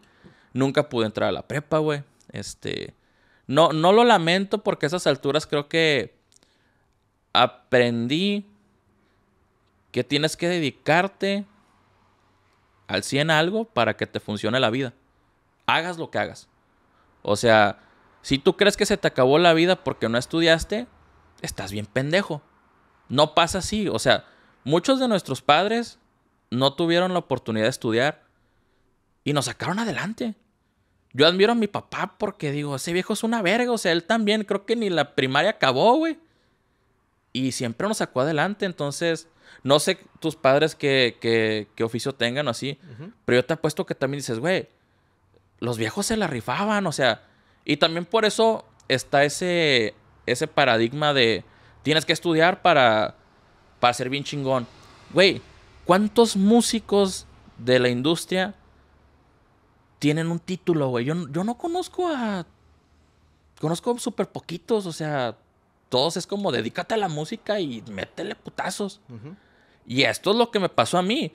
nunca pude entrar a la prepa, güey. Este, no, no lo lamento porque a esas alturas creo que aprendí que tienes que dedicarte al 100 algo para que te funcione la vida. Hagas lo que hagas. O sea, si tú crees que se te acabó la vida porque no estudiaste, estás bien pendejo. No pasa así. O sea, muchos de nuestros padres no tuvieron la oportunidad de estudiar y nos sacaron adelante. Yo admiro a mi papá porque digo, ese viejo es una verga. O sea, él también creo que ni la primaria acabó, güey y siempre nos sacó adelante. Entonces, no sé tus padres qué, oficio tengan o así, pero yo te apuesto que también dices, güey, los viejos se la rifaban, o sea, y también por eso está ese, ese paradigma de tienes que estudiar para, para ser bien chingón. Güey, ¿cuántos músicos de la industria tienen un título, güey? Yo, yo no conozco a... Conozco súper poquitos, o sea, todos es como, dedícate a la música y métele putazos. Y esto es lo que me pasó a mí.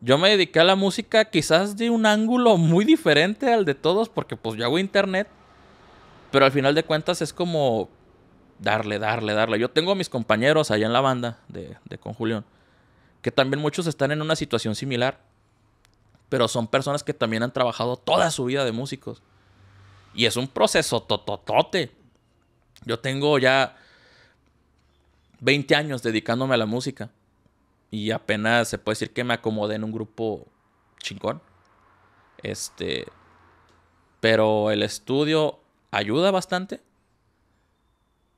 Yo me dediqué a la música quizás de un ángulo muy diferente al de todos, porque pues yo hago internet, pero al final de cuentas es como darle, darle, darle. Yo tengo a mis compañeros allá en la banda de, de Con Julián, que también muchos están en una situación similar, pero son personas que también han trabajado toda su vida de músicos. Y es un proceso tototote. Yo tengo ya 20 años dedicándome a la música y apenas se puede decir que me acomodé en un grupo chingón. Este, pero el estudio ayuda bastante.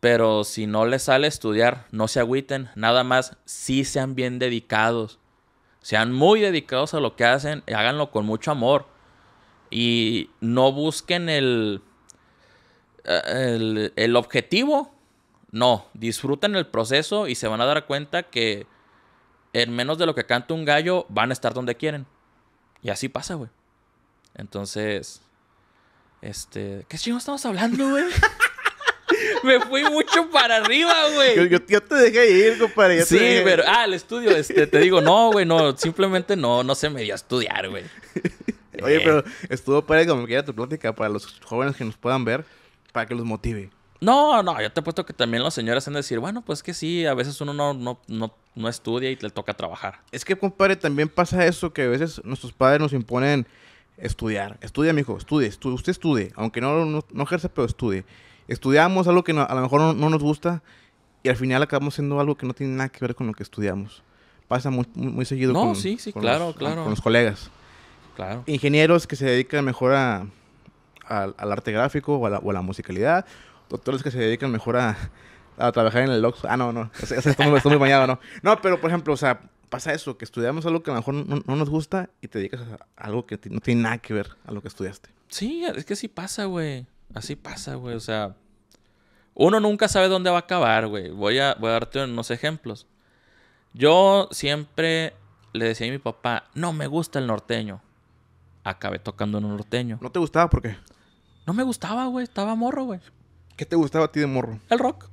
Pero si no les sale estudiar, no se agüiten, nada más sí sean bien dedicados. Sean muy dedicados a lo que hacen, y háganlo con mucho amor. Y no busquen el, eh, el objetivo no, disfruten el proceso y se van a dar cuenta que en menos de lo que canta un gallo, van a estar donde quieren. Y así pasa, güey. Entonces, este, ¿qué chingados estamos hablando, güey? Me fui mucho para arriba, güey. Yo, te dejé ir, compadre. sí, pero, ah, el estudio, este, te digo, no, güey, no, simplemente no, no se me dio a estudiar, güey. Oye, eh. pero estuvo para como quiera tu plática para los jóvenes que nos puedan ver, para que los motive. No, no, yo te puesto que también las señoras han de decir, bueno, pues que sí, a veces uno no, no, no, estudia y le toca trabajar. Es que, compadre, también pasa eso que a veces nuestros padres nos imponen estudiar. Estudia, mijo, hijo, estudie usted estudie, aunque no, no, ejerce, pero estudie. Estudiamos algo que a lo mejor no, nos gusta y al final acabamos siendo algo que no tiene nada que ver con lo que estudiamos. Pasa muy, muy, seguido con, sí, sí, claro, los, ah, claro. con los colegas. Claro. Ingenieros que se dedican mejor a, al arte gráfico o a la musicalidad doctores que se dedican mejor a, trabajar en el Oxxo. Ah, no, no. O muy, ¿no? No, pero por ejemplo, o sea, pasa eso, que estudiamos algo que a lo mejor no, nos gusta y te dedicas a algo que no tiene nada que ver a lo que estudiaste. Sí, es que así pasa, güey. Así pasa, güey. O sea, uno nunca sabe dónde va a acabar, güey. Voy a, voy a darte unos ejemplos. Yo siempre le decía a mi papá, no me gusta el norteño. Acabé tocando en un norteño. ¿No te gustaba por qué? No me gustaba, güey. Estaba morro, güey. ¿Qué te gustaba a ti de morro? El rock.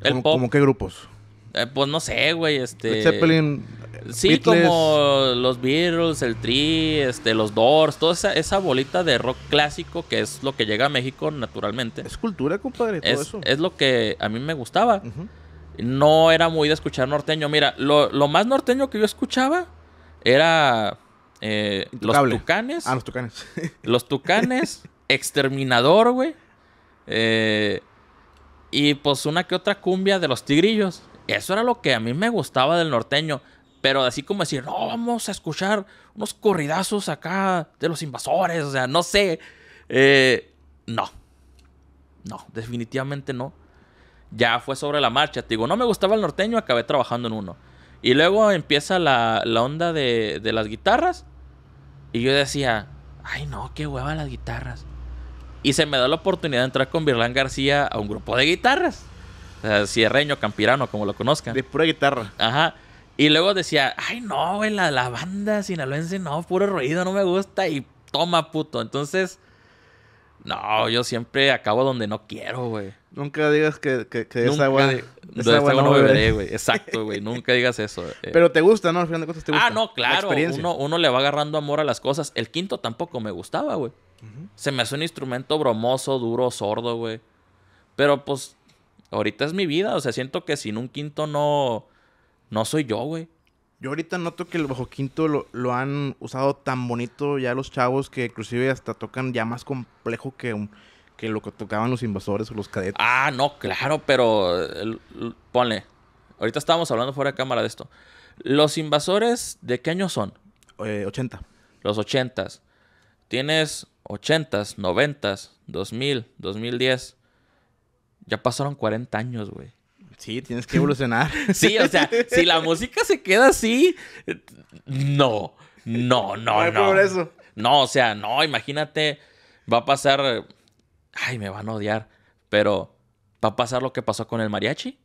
El ¿Cómo, ¿Cómo qué grupos? Eh, pues no sé, güey, este... Zeppelin, Sí, como los Beatles, el Tree, este, los Doors, toda esa, bolita de rock clásico que es lo que llega a México naturalmente. Es cultura, compadre, todo eso. Es lo que a mí me gustaba. No era muy de escuchar norteño. Mira, lo, más norteño que yo escuchaba era eh, los tucanes. Ah, los tucanes. los tucanes, Exterminador, güey. Eh, y pues una que otra cumbia de los tigrillos. Eso era lo que a mí me gustaba del norteño. Pero así como decir, no, vamos a escuchar unos corridazos acá de los invasores. O sea, no sé. Eh, no. No, definitivamente no. Ya fue sobre la marcha. Te digo, no me gustaba el norteño, acabé trabajando en uno. Y luego empieza la, onda de, de las guitarras. Y yo decía, ay no, qué hueva las guitarras. Y se me da la oportunidad de entrar con Virlán García a un grupo de guitarras. O sea, cierreño, campirano, como lo conozcan. De pura guitarra. Ajá. Y luego decía, ay, no, güey, la, la banda sinaloense, no, puro ruido, no me gusta. Y toma, puto. Entonces, no, yo siempre acabo donde no quiero, güey. Nunca digas que, que, esa de, esa no beberé, güey. Exacto, güey. Nunca digas eso. Eh. Pero te gusta, ¿no? Al final de cuentas te ah, gusta. Ah, no, claro. Uno, uno le va agarrando amor a las cosas. El quinto tampoco me gustaba, güey. Se me hace un instrumento bromoso, duro, sordo, güey. Pero pues, ahorita es mi vida. O sea, siento que sin un quinto no. No soy yo, güey. Yo ahorita noto que el bajo quinto lo, han usado tan bonito ya los chavos que inclusive hasta tocan ya más complejo que, que lo que tocaban los invasores o los cadetes. Ah, no, claro, pero ponle. Ahorita estábamos hablando fuera de cámara de esto. Los invasores, ¿de qué año son? Eh, 80. Los 80. Tienes 80, 90, 2000, 2010. Ya pasaron 40 años, güey. Sí, tienes que evolucionar. sí, o sea, si la música se queda así, no, no, no, no. no. No, o sea, no, imagínate, va a pasar, ay, me van a odiar, pero va a pasar lo que pasó con el mariachi.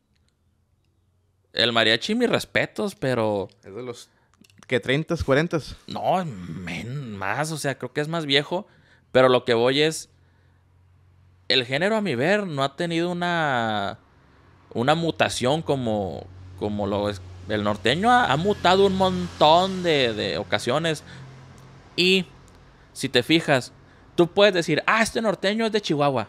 El mariachi, mis respetos, pero... Es de los que 30, 40. No, más, o sea, creo que es más viejo, pero lo que voy es... El género, a mi ver, no ha tenido una una mutación como, como lo es. El norteño ha, mutado un montón de, de ocasiones. Y si te fijas, tú puedes decir, ah, este norteño es de Chihuahua.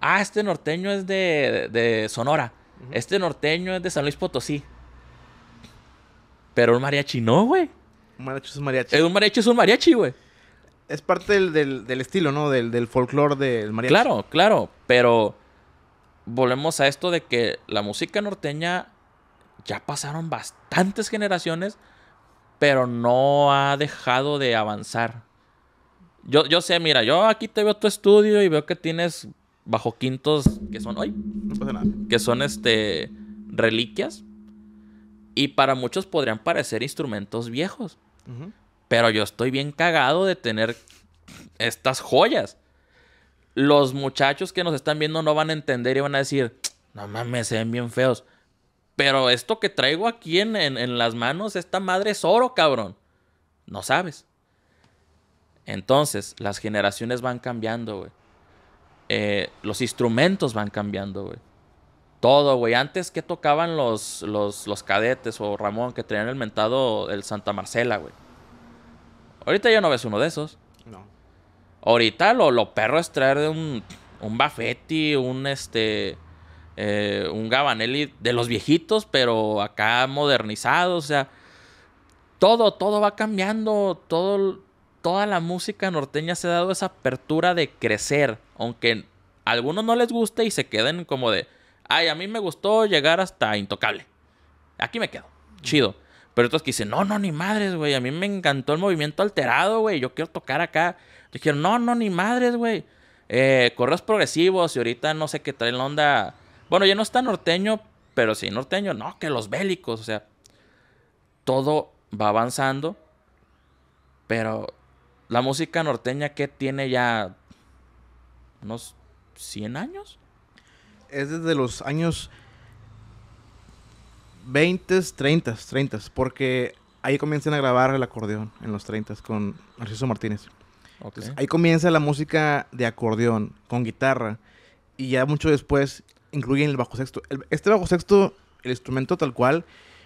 Ah, este norteño es de, de, Sonora. Este norteño es de San Luis Potosí. Pero un mariachi no, güey. Un mariachi es un mariachi. Eh, un mariachi es un mariachi, güey. Es parte del, estilo, ¿no? Del, del folclore del mariachi. Claro, claro. Pero volvemos a esto de que la música norteña ya pasaron bastantes generaciones, pero no ha dejado de avanzar. Yo, yo sé, mira, yo aquí te veo tu estudio y veo que tienes bajo quintos que son hoy. Que son este reliquias. Y para muchos podrían parecer instrumentos viejos. Pero yo estoy bien cagado de tener estas joyas los muchachos que nos están viendo no van a entender y van a decir, no mames, se ven bien feos. Pero esto que traigo aquí en, las manos, esta madre es oro, cabrón. No sabes. Entonces, las generaciones van cambiando, güey. Eh, los instrumentos van cambiando, güey. Todo, güey. Antes que tocaban los, los, cadetes o Ramón que tenían el mentado el Santa Marcela, güey. Ahorita ya no ves uno de esos. No. Ahorita lo, perro es traer de un, un un este. Eh, un Gabanelli de los viejitos, pero acá modernizado. O sea, todo, todo va cambiando. Todo, toda la música norteña se ha dado esa apertura de crecer. Aunque a algunos no les guste y se queden como de. Ay, a mí me gustó llegar hasta Intocable. Aquí me quedo. Chido. Pero otros que dicen, no, no, ni madres, güey. A mí me encantó el movimiento alterado, güey. Yo quiero tocar acá dijeron, no, no, ni madres, güey. Eh, correos progresivos y ahorita no sé qué trae la onda. Bueno, ya no está norteño, pero sí norteño. No, que los bélicos, o sea. Todo va avanzando. Pero la música norteña que tiene ya unos 100 años. Es desde los años 20, 30, 30, porque ahí comienzan a grabar el acordeón en los 30 con Narciso Martínez ahí comienza la música de acordeón con guitarra y ya mucho después incluyen el bajo sexto. este bajo sexto, el instrumento tal cual,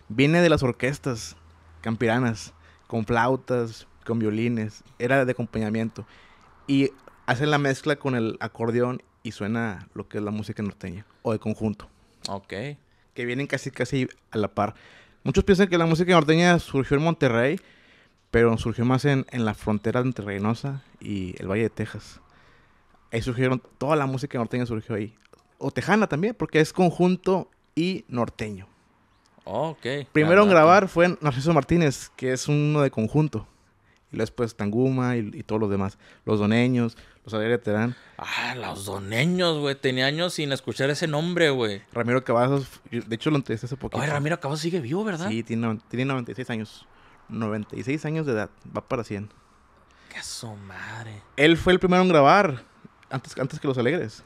viene de las orquestas campiranas, con flautas, con violines, era de acompañamiento. Y hacen la mezcla con el acordeón y suena lo que es la música norteña o de conjunto. Ok. Que vienen casi casi a la par. Muchos piensan que la música norteña surgió en Monterrey, pero surgió más en, la frontera entre Reynosa y el Valle de Texas. Ahí surgieron, toda la música norteña surgió ahí. O tejana también, porque es conjunto y norteño. ok. Primero en grabar fue Narciso Martínez, que es uno de conjunto. Y después Tanguma y, todos los demás. Los doneños, los Alegre Terán. Ah, los doneños, güey. Tenía años sin escuchar ese nombre, güey. Ramiro Cavazos, de hecho lo entrevisté hace poquito. Ay, Ramiro Cavazos sigue vivo, ¿verdad? Sí, tiene, tiene 96 años. 96 años de edad, va para 100. ¡Qué su madre! Él fue el primero en grabar, antes, que Los Alegres.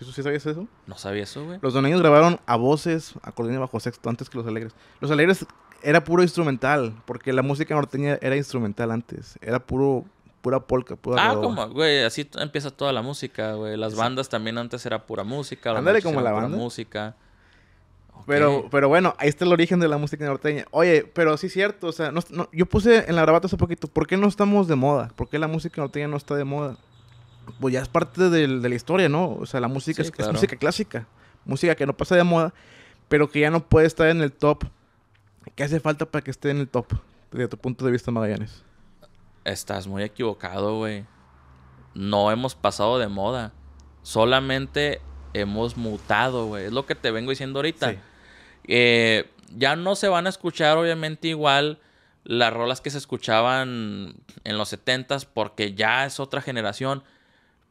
¿Eso sí sabías eso? No sabía eso, güey. Los niños grabaron a voces, a y bajo sexto antes que Los Alegres. Los Alegres era puro instrumental, porque la música norteña era instrumental antes. Era puro pura polca, pura Ah, como, güey, así empieza toda la música, güey. Las bandas también antes era pura música. Ándale como la banda. música. Pero, pero bueno, ahí está el origen de la música norteña. Oye, pero sí es cierto, o sea, no, yo puse en la grabata hace poquito, ¿por qué no estamos de moda? ¿Por qué la música norteña no está de moda? Pues ya es parte de la historia, ¿no? O sea, la música es, es música clásica, música que no pasa de moda, pero que ya no puede estar en el top. ¿Qué hace falta para que esté en el top, desde tu punto de vista, Magallanes? Estás muy equivocado, güey. No hemos pasado de moda. Solamente hemos mutado, güey. Es lo que te vengo diciendo ahorita. Eh, ya no se van a escuchar, obviamente, igual las rolas que se escuchaban en los 70s, porque ya es otra generación.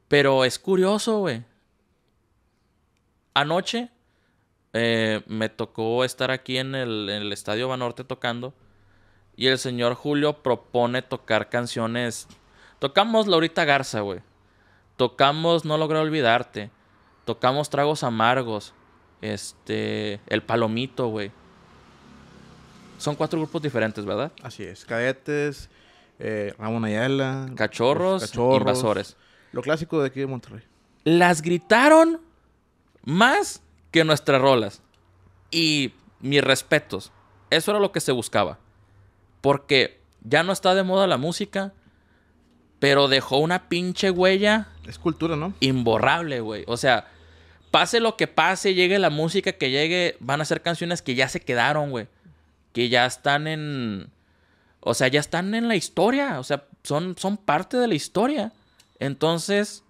Pero es curioso, güey. Anoche eh, me tocó estar aquí en el, Estadio Banorte tocando. Y el señor Julio propone tocar canciones. Tocamos Laurita Garza, güey. Tocamos No Logré Olvidarte. Tocamos Tragos Amargos. Este, El Palomito, güey. Son cuatro grupos diferentes, ¿verdad? Así es. Cadetes, eh, Ramón Ayala. Cachorros, cachorros, invasores. Lo clásico de aquí de Monterrey. Las gritaron más que nuestras rolas. Y mis respetos. Eso era lo que se buscaba. Porque ya no está de moda la música, pero dejó una pinche huella. Es cultura, ¿no? Imborrable, güey. O sea, pase lo que pase, llegue la música que llegue, van a ser canciones que ya se quedaron, güey. Que ya están en. O sea, ya están en la historia. O sea, son, son parte de la historia. Entonces.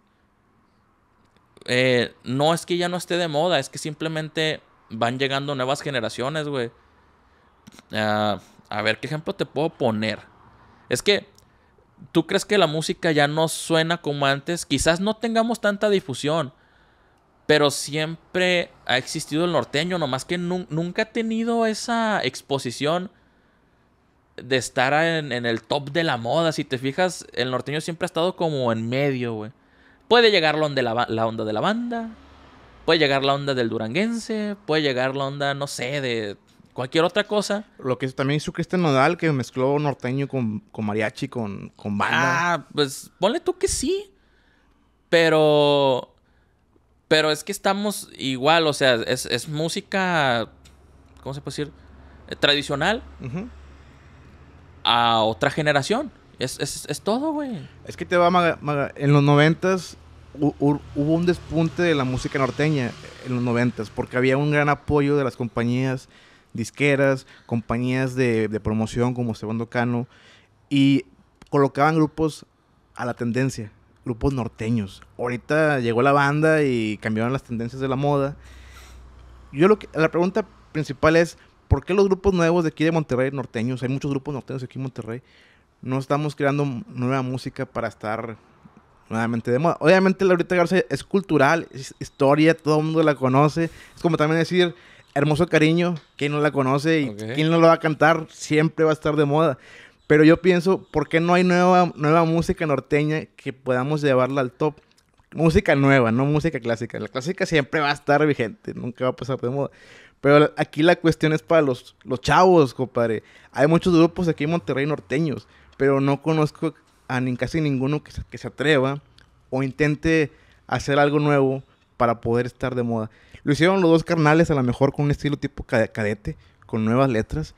Eh, no es que ya no esté de moda, es que simplemente van llegando nuevas generaciones, güey. Ah, a ver, ¿qué ejemplo te puedo poner? Es que, ¿tú crees que la música ya no suena como antes? Quizás no tengamos tanta difusión, pero siempre ha existido el norteño, nomás que nunca ha tenido esa exposición de estar en, el top de la moda. Si te fijas, el norteño siempre ha estado como en medio, güey. Puede llegar la onda de la, onda de la banda, puede llegar la onda del duranguense, puede llegar la onda, no sé, de cualquier otra cosa. Lo que también hizo Cristian Nodal, que mezcló norteño con, mariachi, con, con banda. Ah, pues ponle tú que sí, pero pero es que estamos igual, o sea, es, música, ¿cómo se puede decir? Eh, tradicional a otra generación. Es, es, es todo, güey. Es que te va, maga, en los noventas hubo un despunte de la música norteña en los noventas, porque había un gran apoyo de las compañías disqueras, compañías de, de promoción como Segundo Cano, y colocaban grupos a la tendencia grupos norteños. Ahorita llegó la banda y cambiaron las tendencias de la moda. Yo lo que, la pregunta principal es, ¿por qué los grupos nuevos de aquí de Monterrey, norteños, hay muchos grupos norteños aquí en Monterrey, no estamos creando nueva música para estar nuevamente de moda? Obviamente ahorita Garza es cultural, es historia, todo el mundo la conoce. Es como también decir, Hermoso Cariño, quien no la conoce y no la va a cantar, siempre va a estar de moda. Pero yo pienso, ¿por qué no hay nueva, nueva música norteña que podamos llevarla al top? Música nueva, no música clásica. La clásica siempre va a estar vigente, nunca va a pasar de moda. Pero aquí la cuestión es para los, los chavos, compadre. Hay muchos grupos aquí en Monterrey norteños, pero no conozco a ni, casi ninguno que se, que se atreva o intente hacer algo nuevo para poder estar de moda. Lo hicieron los dos carnales, a lo mejor con un estilo tipo cadete, con nuevas letras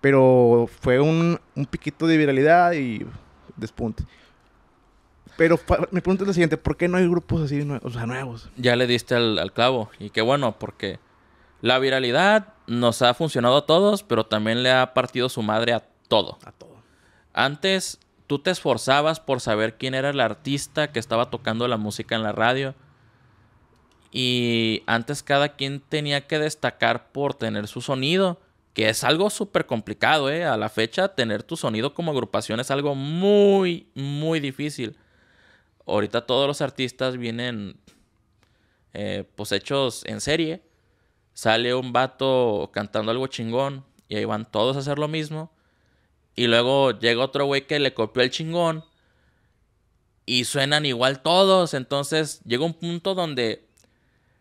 pero fue un, un piquito de viralidad y despunte. Pero me pregunta la siguiente, ¿por qué no hay grupos así, o sea, nuevos? Ya le diste al, al, clavo y qué bueno, porque la viralidad nos ha funcionado a todos, pero también le ha partido su madre a todo. A todo. Antes tú te esforzabas por saber quién era el artista que estaba tocando la música en la radio. Y antes cada quien tenía que destacar por tener su sonido que es algo súper complicado, ¿eh? A la fecha, tener tu sonido como agrupación es algo muy, muy difícil. Ahorita todos los artistas vienen, eh, pues, hechos en serie. Sale un vato cantando algo chingón y ahí van todos a hacer lo mismo. Y luego llega otro güey que le copió el chingón y suenan igual todos. Entonces llega un punto donde,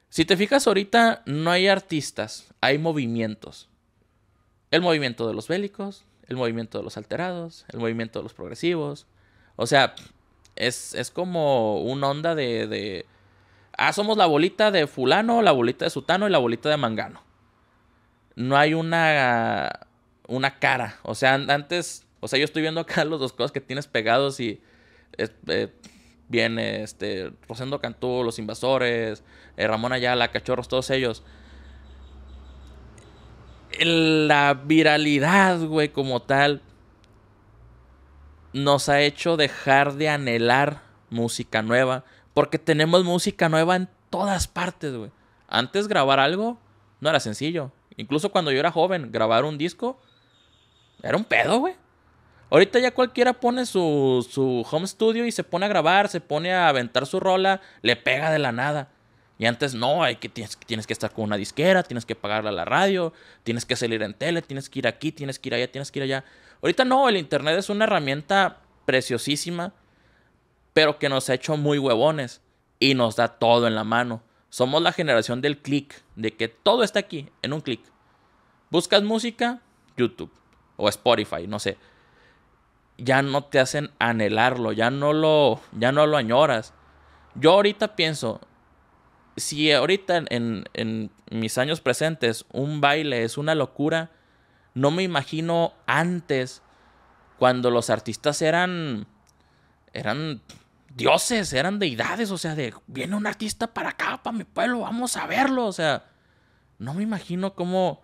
si te fijas ahorita, no hay artistas, hay movimientos el movimiento de los bélicos, el movimiento de los alterados, el movimiento de los progresivos. O sea, es, como una onda de, de, Ah, somos la bolita de fulano, la bolita de sutano y la bolita de mangano. No hay una... Una cara. O sea, antes... O sea, yo estoy viendo acá los dos cosas que tienes pegados y... Eh, viene este Rosendo Cantú, Los Invasores, eh, Ramón Ayala, Cachorros, todos ellos la viralidad, güey, como tal, nos ha hecho dejar de anhelar música nueva. Porque tenemos música nueva en todas partes, güey. Antes grabar algo no era sencillo. Incluso cuando yo era joven, grabar un disco era un pedo, güey. Ahorita ya cualquiera pone su, su home studio y se pone a grabar, se pone a aventar su rola, le pega de la nada. Y antes no, hay que tienes, tienes que estar con una disquera, tienes que pagarle a la radio, tienes que salir en tele, tienes que ir aquí, tienes que ir allá, tienes que ir allá. Ahorita no, el internet es una herramienta preciosísima, pero que nos ha hecho muy huevones y nos da todo en la mano. Somos la generación del clic, de que todo está aquí, en un clic. Buscas música, YouTube o Spotify, no sé. Ya no te hacen anhelarlo, ya no lo, ya no lo añoras. Yo ahorita pienso, si ahorita en, mis años presentes un baile es una locura, no me imagino antes cuando los artistas eran eran dioses, eran deidades, o sea, de viene un artista para acá, para mi pueblo, vamos a verlo, o sea, no me imagino cómo,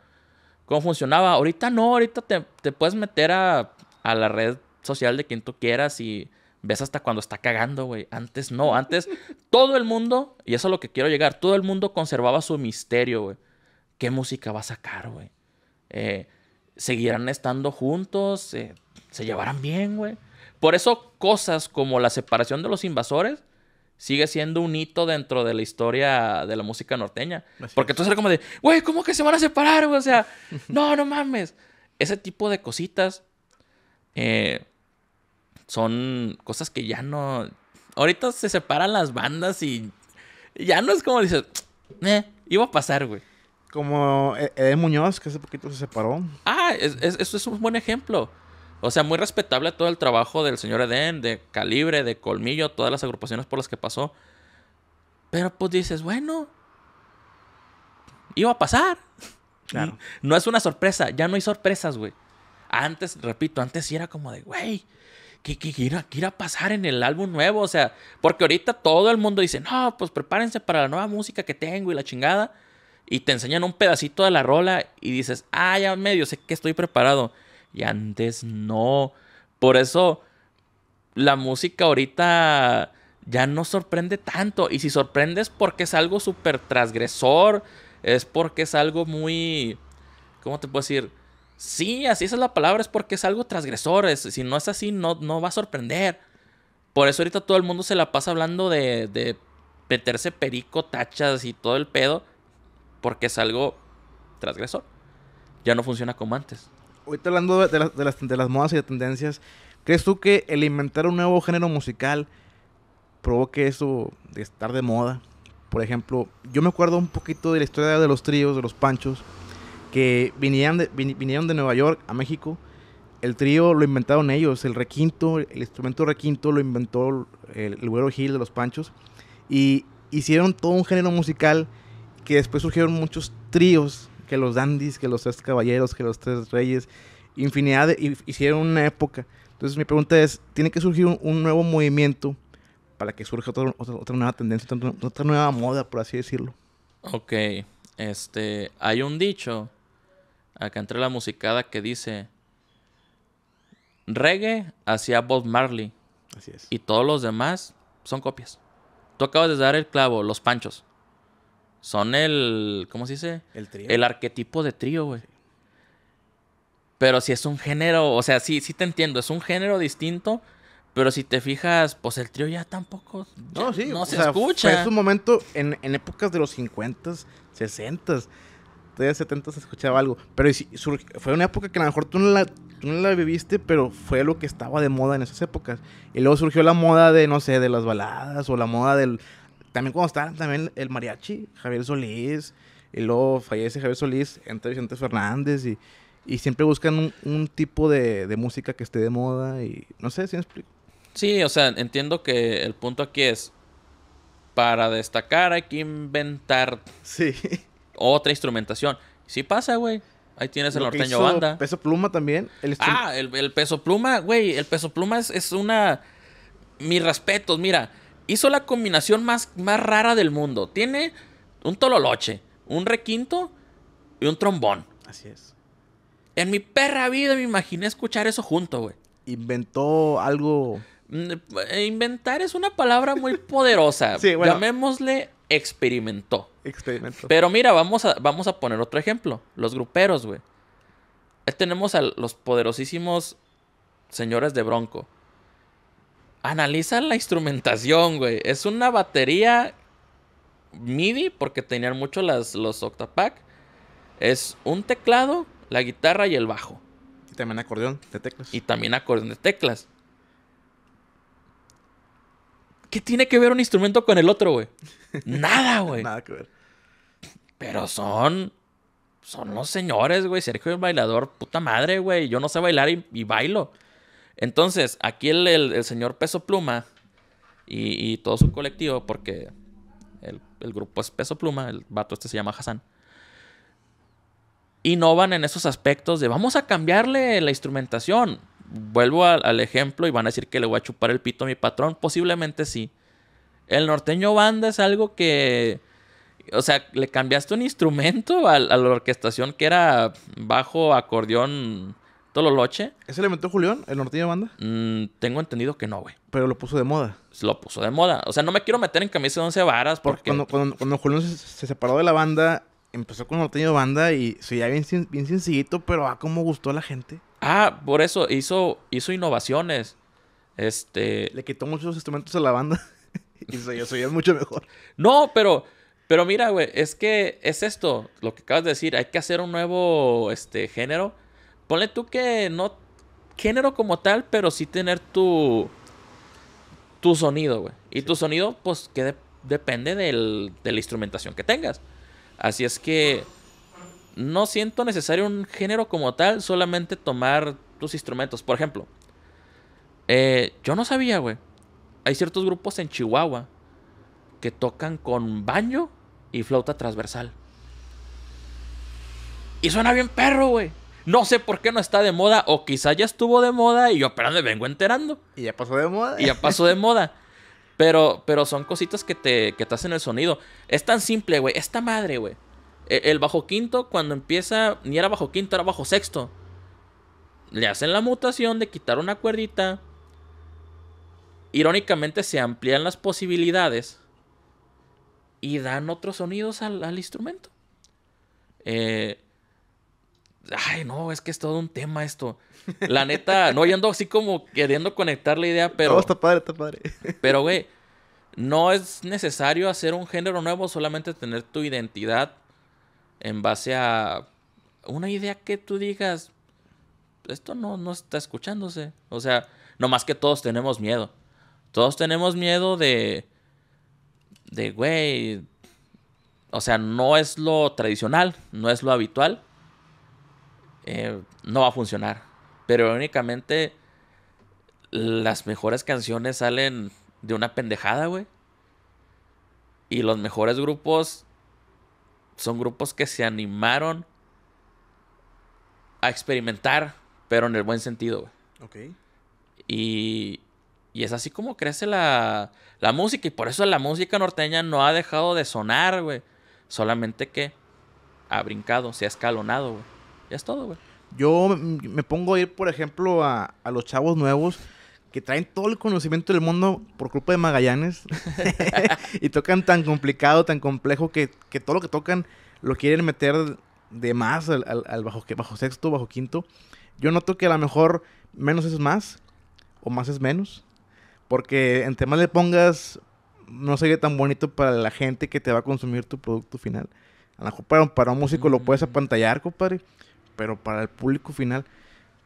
cómo funcionaba. Ahorita no, ahorita te, te puedes meter a, a, la red social de quien tú quieras y ves hasta cuando está cagando, güey. Antes no, antes todo el mundo, y eso es lo que quiero llegar, todo el mundo conservaba su misterio, güey. ¿Qué música va a sacar, güey? Eh, ¿Seguirán estando juntos? Eh, ¿Se llevarán bien, güey? Por eso cosas como la separación de los invasores sigue siendo un hito dentro de la historia de la música norteña. Porque entonces era como de, güey, ¿cómo que se van a separar? güey? O sea, no, no mames. Ese tipo de cositas eh, son cosas que ya no. Ahorita se separan las bandas y ya no es como dices, eh, iba a pasar, güey. Como e-, Ed Muñoz, que hace poquito se separó. Ah, eso es un buen ejemplo. O sea, muy respetable todo el trabajo del señor Edén, de Calibre, de Colmillo, todas las agrupaciones por las que pasó. Pero pues dices, bueno, iba a pasar. Claro. No es una sorpresa, ya no hay sorpresas, güey. Antes, repito, antes sí era como de, güey, ¿qué, qué, irá, a pasar en el álbum nuevo? O sea, porque ahorita todo el mundo dice, no, pues prepárense para la nueva música que tengo y la chingada. Y te enseñan un pedacito de la rola y dices, ah, ya medio sé que estoy preparado. Y antes no. Por eso la música ahorita ya no sorprende tanto. Y si sorprendes porque es algo súper transgresor, es porque es algo muy... ¿Cómo te puedo decir? Sí, así es la palabra, es porque es algo transgresor. si no es así, no, no va a sorprender. Por eso ahorita todo el mundo se la pasa hablando de, de meterse perico, tachas y todo el pedo, porque es algo transgresor. Ya no funciona como antes. Ahorita hablando de, de, las, de las modas y de tendencias, ¿crees tú que el inventar un nuevo género musical provoque eso de estar de moda? Por ejemplo, yo me acuerdo un poquito de la historia de los tríos, de los panchos que vinieron de, de Nueva York a México. El trío lo inventaron ellos, el requinto, el instrumento requinto lo inventó el, güero Gil de los Panchos. Y hicieron todo un género musical que después surgieron muchos tríos, que los dandies, que los tres caballeros, que los tres reyes, infinidad hicieron una época. Entonces mi pregunta es, ¿tiene que surgir un, nuevo movimiento para que surja otra, nueva tendencia, otra, nueva moda, por así decirlo? Ok, este, hay un dicho Acá entré la musicada que dice reggae hacia Bob Marley. Así es. Y todos los demás son copias. Tú acabas de dar el clavo, los panchos. Son el. ¿Cómo se dice? El trío. El arquetipo de trío, güey. Pero si es un género, o sea, sí, sí te entiendo, es un género distinto, pero si te fijas, pues el trío ya tampoco. no, sí, se escucha. Es un momento en, épocas de los 50 sesentas. 60 los 70 se escuchaba algo. Pero fue una época que a lo mejor tú no, la, viviste, pero fue lo que estaba de moda en esas épocas. Y luego surgió la moda de, no sé, de las baladas o la moda del... También cuando estaba también el mariachi, Javier Solís, y luego fallece Javier Solís, entra Vicente Fernández y, siempre buscan un, tipo de, música que esté de moda y no sé si me explico. Sí, o sea, entiendo que el punto aquí es, para destacar hay que inventar. Sí. otra instrumentación. Sí pasa, güey. Ahí tienes el norteño banda. Peso pluma también. ah, el, peso pluma, güey. El peso pluma es, una. Mis respetos, mira. Hizo la combinación más, más rara del mundo. Tiene un tololoche, un requinto y un trombón. Así es. En mi perra vida me imaginé escuchar eso junto, güey. Inventó algo. Mm, eh, inventar es una palabra muy poderosa. Sí, güey. Llamémosle experimentó. Pero mira, vamos a, vamos a poner otro ejemplo. Los gruperos, güey. Ahí tenemos a los poderosísimos señores de Bronco. Analizan la instrumentación, güey. Es una batería MIDI porque tenían mucho las, los Octapack. Es un teclado, la guitarra y el bajo. Y también acordeón de teclas. Y también acordeón de teclas. ¿Qué tiene que ver un instrumento con el otro, güey? Nada, güey. Nada que ver. Pero son. Son los señores, güey. Sergio el bailador, puta madre, güey. Yo no sé bailar y, bailo. Entonces, aquí el, señor Peso Pluma y, todo su colectivo, porque el, el, grupo es Peso Pluma, el vato este se llama Hassan, innovan en esos aspectos de vamos a cambiarle la instrumentación Vuelvo al, ejemplo y van a decir que le voy a chupar el pito a mi patrón. Posiblemente sí. El norteño banda es algo que. O sea, le cambiaste un instrumento a, la orquestación que era bajo, acordeón, Tololoche. ¿Ese le metió Julián, el norteño banda? Mm, tengo entendido que no, güey. Pero lo puso de moda. Lo puso de moda. O sea, no me quiero meter en camisa de once varas porque... Cuando, cuando, cuando Julián se, separó de la banda, empezó con norteño banda y se veía bien, bien sencillito, pero a ah, como gustó a la gente. Ah, por eso hizo, hizo innovaciones. Este. Le quitó muchos instrumentos a la banda. y se es mucho mejor. No, pero. Pero mira, güey, es que es esto, lo que acabas de decir, hay que hacer un nuevo este, género. Ponle tú que no género como tal, pero sí tener tu tu sonido, güey. Y tu sonido, pues, que depende de la instrumentación que tengas. Así es que no siento necesario un género como tal, solamente tomar tus instrumentos. Por ejemplo, eh, yo no sabía, güey. Hay ciertos grupos en Chihuahua que tocan con baño y flauta transversal. Y suena bien perro, güey. No sé por qué no está de moda, o quizá ya estuvo de moda y yo apenas me vengo enterando. Y ya pasó de moda. Y ya pasó de moda. Pero, pero son cositas que te, que te hacen el sonido. Es tan simple, güey. Esta madre, güey. E-, el bajo quinto, cuando empieza, ni era bajo quinto, era bajo sexto. Le hacen la mutación de quitar una cuerdita. Irónicamente se amplían las posibilidades y dan otros sonidos al, instrumento. Eh, ay, no, es que es todo un tema esto. La neta, no, yendo así como queriendo conectar la idea, pero. No, está padre, está padre. Pero, güey, no es necesario hacer un género nuevo, solamente tener tu identidad en base a una idea que tú digas, esto no, está escuchándose. O sea, no más que todos tenemos miedo. Todos tenemos miedo de, de, güey, o sea, no es lo tradicional, no es lo habitual, eh, no va a funcionar. Pero únicamente las mejores canciones salen de una pendejada, güey. Y los mejores grupos son grupos que se animaron a experimentar, pero en el buen sentido, güey. Ok. Y, y es así como crece la, la música. Y por eso la música norteña no ha dejado de sonar, güey. Solamente que ha brincado, se ha escalonado, güey. Ya es todo, güey. Yo me pongo a ir, por ejemplo, a, a los chavos nuevos que traen todo el conocimiento del mundo por culpa de Magallanes y tocan tan complicado, tan complejo que, todo lo que tocan lo quieren meter de más al, al, bajo, sexto, bajo quinto. Yo noto que a lo mejor menos es más o más es menos, porque entre más le pongas no sería tan bonito para la gente que te va a consumir tu producto final. A lo mejor para, un músico lo puedes mm. apantallar, compadre, pero para el público final,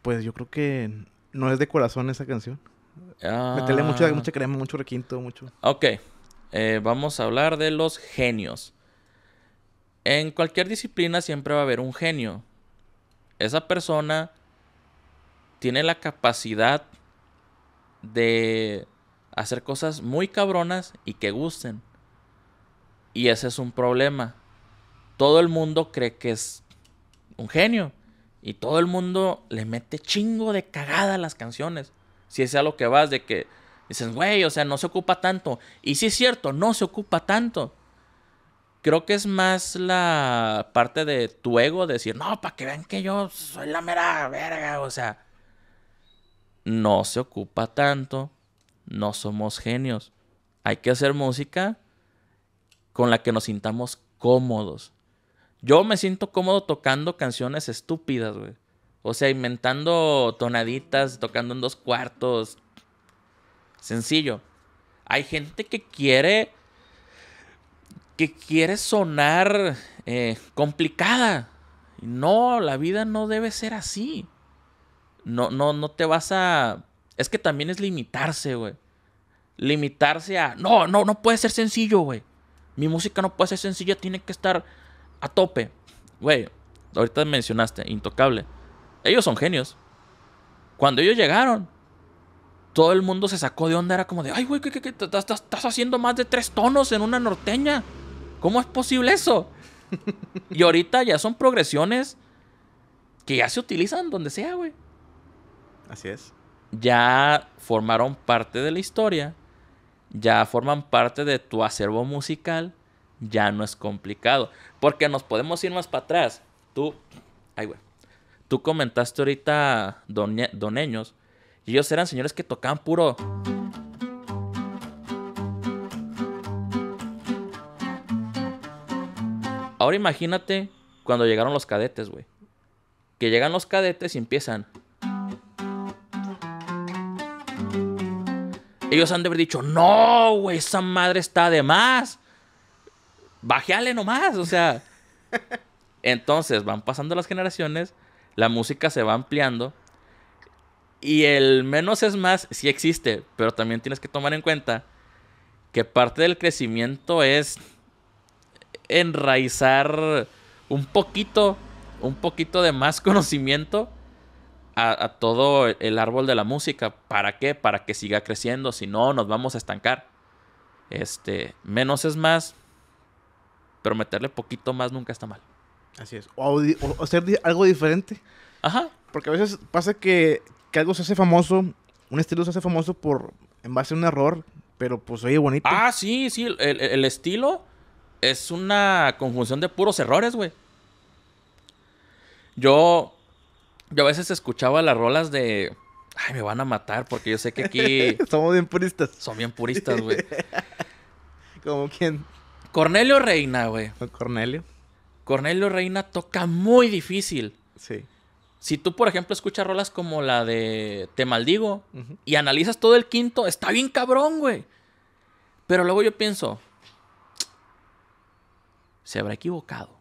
pues yo creo que no es de corazón esa canción. Ah. mucho mucho, crema, mucho requinto, mucho. Ok. Eh, vamos a hablar de los genios. En cualquier disciplina siempre va a haber un genio. Esa persona tiene la capacidad de hacer cosas muy cabronas y que gusten. Y ese es un problema. Todo el mundo cree que es un genio. Y todo el mundo le mete chingo de cagada a las canciones. Si es a lo que vas de que dices, güey, o sea, no se ocupa tanto. Y sí es cierto, no se ocupa tanto. Creo que es más la parte de tu ego decir, no, para que vean que yo soy la mera verga, o sea, no se ocupa tanto, no somos genios. Hay que hacer música con la que nos sintamos cómodos. Yo me siento cómodo tocando canciones estúpidas, güey. O sea, inventando tonaditas, tocando en dos cuartos. Sencillo. Hay gente que quiere. que quiere sonar eh, complicada. No, la vida no debe ser así. No, no, no te vas a. Es que también es limitarse, güey. Limitarse a. No, no, no puede ser sencillo, güey. Mi música no puede ser sencilla, tiene que estar a tope. Güey, ahorita mencionaste, intocable ellos son genios. Cuando ellos llegaron, todo el mundo se sacó de onda. Era como de, ay, güey, ¿qué, estás haciendo más de tres tonos en una norteña? ¿Cómo es posible eso? y ahorita ya son progresiones que ya se utilizan donde sea, güey. Así es. Ya formaron parte de la historia. Ya forman parte de tu acervo musical. Ya no es complicado. Porque nos podemos ir más para atrás. Tú. Ay, güey. Tú comentaste ahorita don doneños. Y ellos eran señores que tocaban puro. Ahora imagínate cuando llegaron los cadetes, güey. Que llegan los cadetes y empiezan. Ellos han de haber dicho, no, güey, esa madre está de más. Bajeale nomás, o sea. Entonces van pasando las generaciones la música se va ampliando. Y el menos es más sí existe, pero también tienes que tomar en cuenta que parte del crecimiento es enraizar un poquito, un poquito de más conocimiento a, todo el árbol de la música. ¿Para qué? Para que siga creciendo, si no nos vamos a estancar. Este, menos es más, pero meterle poquito más nunca está mal. Así es. O, hacer algo diferente. Ajá. Porque a veces pasa que, algo se hace famoso, un estilo se hace famoso por en base a un error, pero pues oye bonito. Ah, sí, sí. El, estilo es una conjunción de puros errores, güey. Yo, yo a veces escuchaba las rolas de... Ay, me van a matar porque yo sé que aquí... Somos bien puristas. Son bien puristas, güey. ¿Como quién? Cornelio Reina, güey. Cornelio. Cornelio Reina toca muy difícil. Sí. Si tú, por ejemplo, escuchas rolas como la de Te Maldigo y analizas todo el quinto, está bien cabrón, güey. Pero luego yo pienso, se habrá equivocado.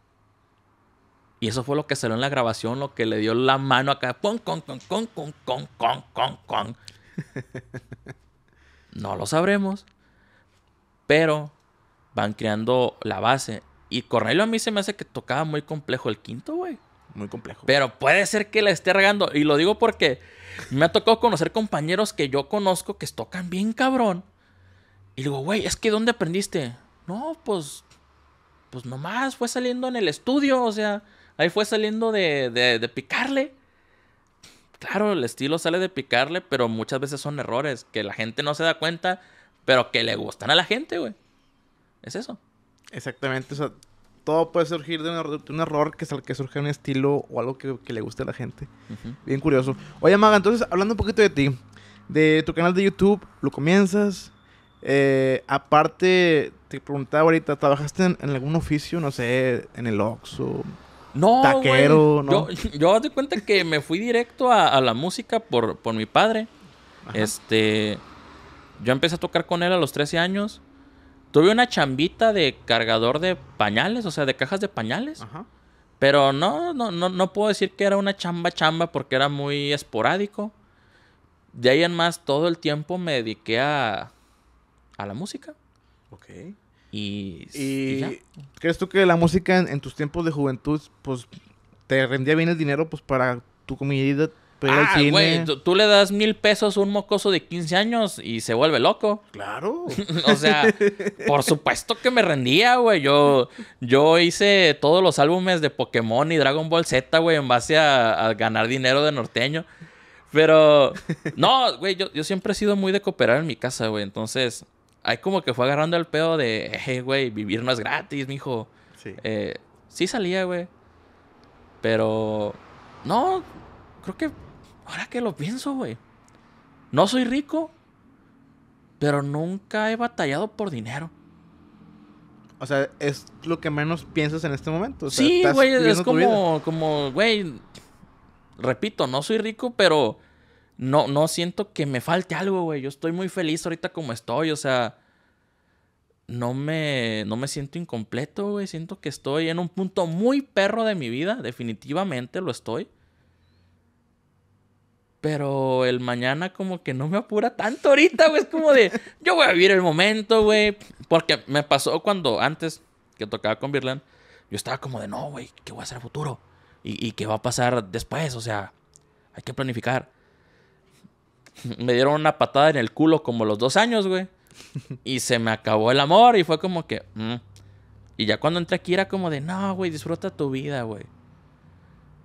Y eso fue lo que salió en la grabación, lo que le dio la mano acá. Con, con, con, con, con, con, con, con, con. no lo sabremos. Pero van creando la base. Y Cornelio a mí se me hace que tocaba muy complejo el quinto, güey. Muy complejo. Pero puede ser que la esté regando. Y lo digo porque me ha tocado conocer compañeros que yo conozco que tocan bien cabrón. Y digo, güey, es que ¿dónde aprendiste? No, pues. Pues nomás fue saliendo en el estudio. O sea, ahí fue saliendo de, de, de picarle. Claro, el estilo sale de picarle, pero muchas veces son errores que la gente no se da cuenta, pero que le gustan a la gente, güey. Es eso. Exactamente, o sea, todo puede surgir de, un error que, es el que surge un estilo o algo que, le guste a la gente. Bien curioso. Oye, Maga, entonces, hablando un poquito de ti, de tu canal de YouTube, lo comienzas. Eh, aparte, te preguntaba ahorita, ¿trabajaste en, algún oficio? No sé, en el Oxxo. No, taquero, ¿no? Yo, yo doy cuenta que me fui directo a, la música por, por mi padre. Este, yo empecé a tocar con él a los 13 años. Tuve una chambita de cargador de pañales, o sea, de cajas de pañales. Ajá. Pero no, no, no, no puedo decir que era una chamba chamba porque era muy esporádico. De ahí en más, todo el tiempo me dediqué a, la música. Ok. Y, crees tú que la música en, tus tiempos de juventud, pues, te rendía bien el dinero, pues, para tu comunidad, pero ah, güey, tú, le das mil pesos a un mocoso de 15 años y se vuelve loco. Claro. o sea, por supuesto que me rendía, güey. Yo, yo hice todos los álbumes de Pokémon y Dragon Ball Z, güey, en base a, ganar dinero de norteño. Pero, no, güey, yo, siempre he sido muy de cooperar en mi casa, güey. Entonces, ahí como que fue agarrando el pedo de, hey, güey, vivir no es gratis, mijo. Sí. Eh, sí salía, güey. Pero, no, creo que Ahora que lo pienso, güey. No soy rico, pero nunca he batallado por dinero. O sea, es lo que menos piensas en este momento. sí, güey, es como, güey, repito, no soy rico, pero no, no siento que me falte algo, güey. Yo estoy muy feliz ahorita como estoy, o sea, no me, no me siento incompleto, güey. Siento que estoy en un punto muy perro de mi vida, definitivamente lo estoy. Pero el mañana como que no me apura tanto ahorita, güey. Es como de, yo voy a vivir el momento, güey. Porque me pasó cuando antes que tocaba con Birland, yo estaba como de, no, güey, ¿qué voy a hacer el futuro? ¿Y, qué va a pasar después? O sea, hay que planificar. Me dieron una patada en el culo como los dos años, güey. Y se me acabó el amor y fue como que... Mm". Y ya cuando entré aquí era como de, no, güey, disfruta tu vida, güey.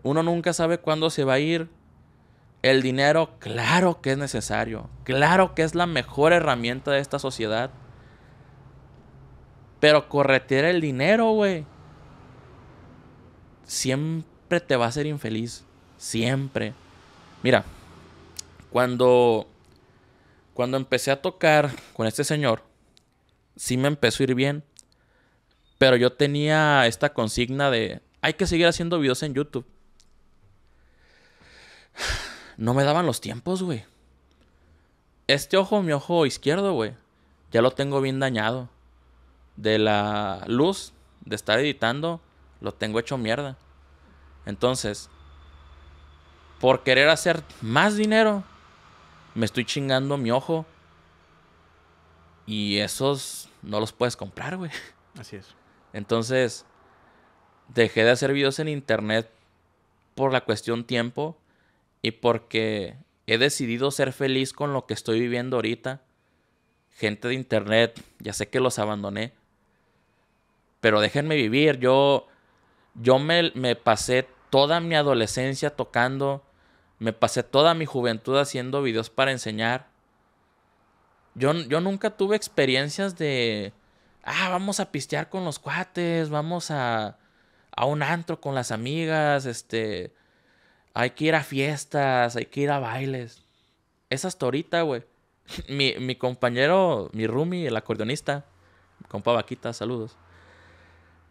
Uno nunca sabe cuándo se va a ir el dinero, claro que es necesario, claro que es la mejor herramienta de esta sociedad. Pero corretear el dinero, güey, siempre te va a hacer infeliz, siempre. Mira, cuando cuando empecé a tocar con este señor, sí me empezó a ir bien, pero yo tenía esta consigna de hay que seguir haciendo videos en YouTube no me daban los tiempos, güey. Este ojo, mi ojo izquierdo, güey, ya lo tengo bien dañado. De la luz, de estar editando, lo tengo hecho mierda. Entonces, por querer hacer más dinero, me estoy chingando mi ojo. Y esos no los puedes comprar, güey. Así es. Entonces, dejé de hacer videos en internet por la cuestión tiempo y porque he decidido ser feliz con lo que estoy viviendo ahorita. Gente de internet, ya sé que los abandoné, pero déjenme vivir. Yo, yo me, me pasé toda mi adolescencia tocando, me pasé toda mi juventud haciendo videos para enseñar. Yo, yo nunca tuve experiencias de, ah, vamos a pistear con los cuates, vamos a, a un antro con las amigas, este, hay que ir a fiestas, hay que ir a bailes. Es hasta ahorita, güey. Mi, compañero, mi roomie, el acordeonista, compa Vaquita, saludos.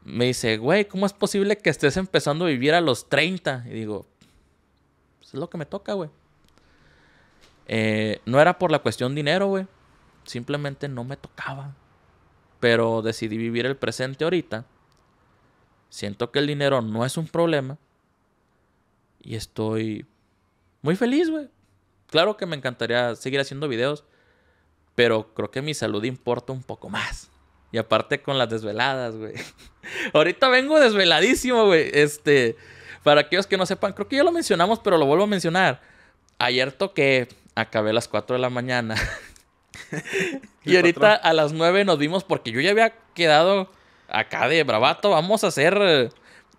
Me dice, güey, ¿cómo es posible que estés empezando a vivir a los 30? Y digo, pues, es lo que me toca, güey. Eh, no era por la cuestión dinero, güey. Simplemente no me tocaba. Pero decidí vivir el presente ahorita. Siento que el dinero no es un problema. Y estoy muy feliz, güey. Claro que me encantaría seguir haciendo videos, pero creo que mi salud importa un poco más. Y aparte con las desveladas, güey. Ahorita vengo desveladísimo, güey. Este, para aquellos que no sepan, creo que ya lo mencionamos, pero lo vuelvo a mencionar. Ayer toqué, acabé a las 4 de la mañana. y ahorita a las 9 nos vimos porque yo ya había quedado acá de bravato. Vamos a hacer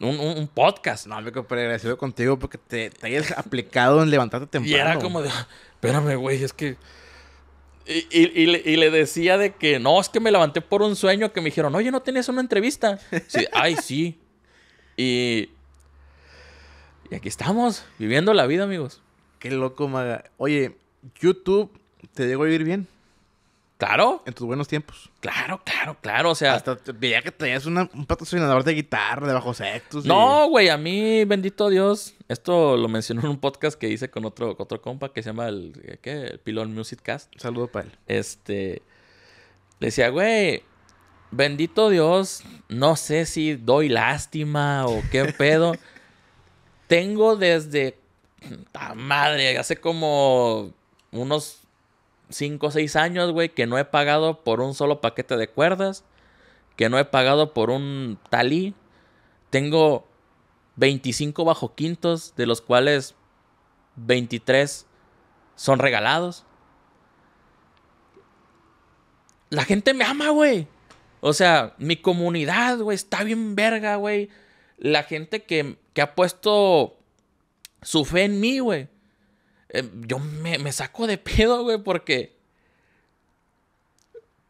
un, podcast. No, me pero agradecido contigo porque te, hayas aplicado en levantarte temprano. Y era como de, espérame, güey, es que... Y, le, decía de que, no, es que me levanté por un sueño que me dijeron, oye, ¿no tenías una entrevista? Sí, ay, sí. Y... Y aquí estamos, viviendo la vida, amigos. Qué loco, Maga. Oye, YouTube, ¿te llegó a vivir bien? Claro. En tus buenos tiempos. Claro, claro, claro. O sea. Hasta veía que tenías un patrocinador de guitarra de bajo sexo... No, güey, a mí, bendito Dios. Esto lo mencionó en un podcast que hice con otro, otro compa que se llama el, eh, ¿qué? el Pilón Music Cast. Saludo para él. Este. Le decía, güey, bendito Dios, no sé si doy lástima o qué pedo. Tengo desde. ¡Ah, madre! Hace como unos 5 o 6 años, güey, que no he pagado por un solo paquete de cuerdas, que no he pagado por un talí. Tengo 25 bajo quintos, de los cuales 23 son regalados. La gente me ama, güey. O sea, mi comunidad, güey, está bien verga, güey. La gente que, que ha puesto su fe en mí, güey. Em, yo me, saco de pedo, güey, porque...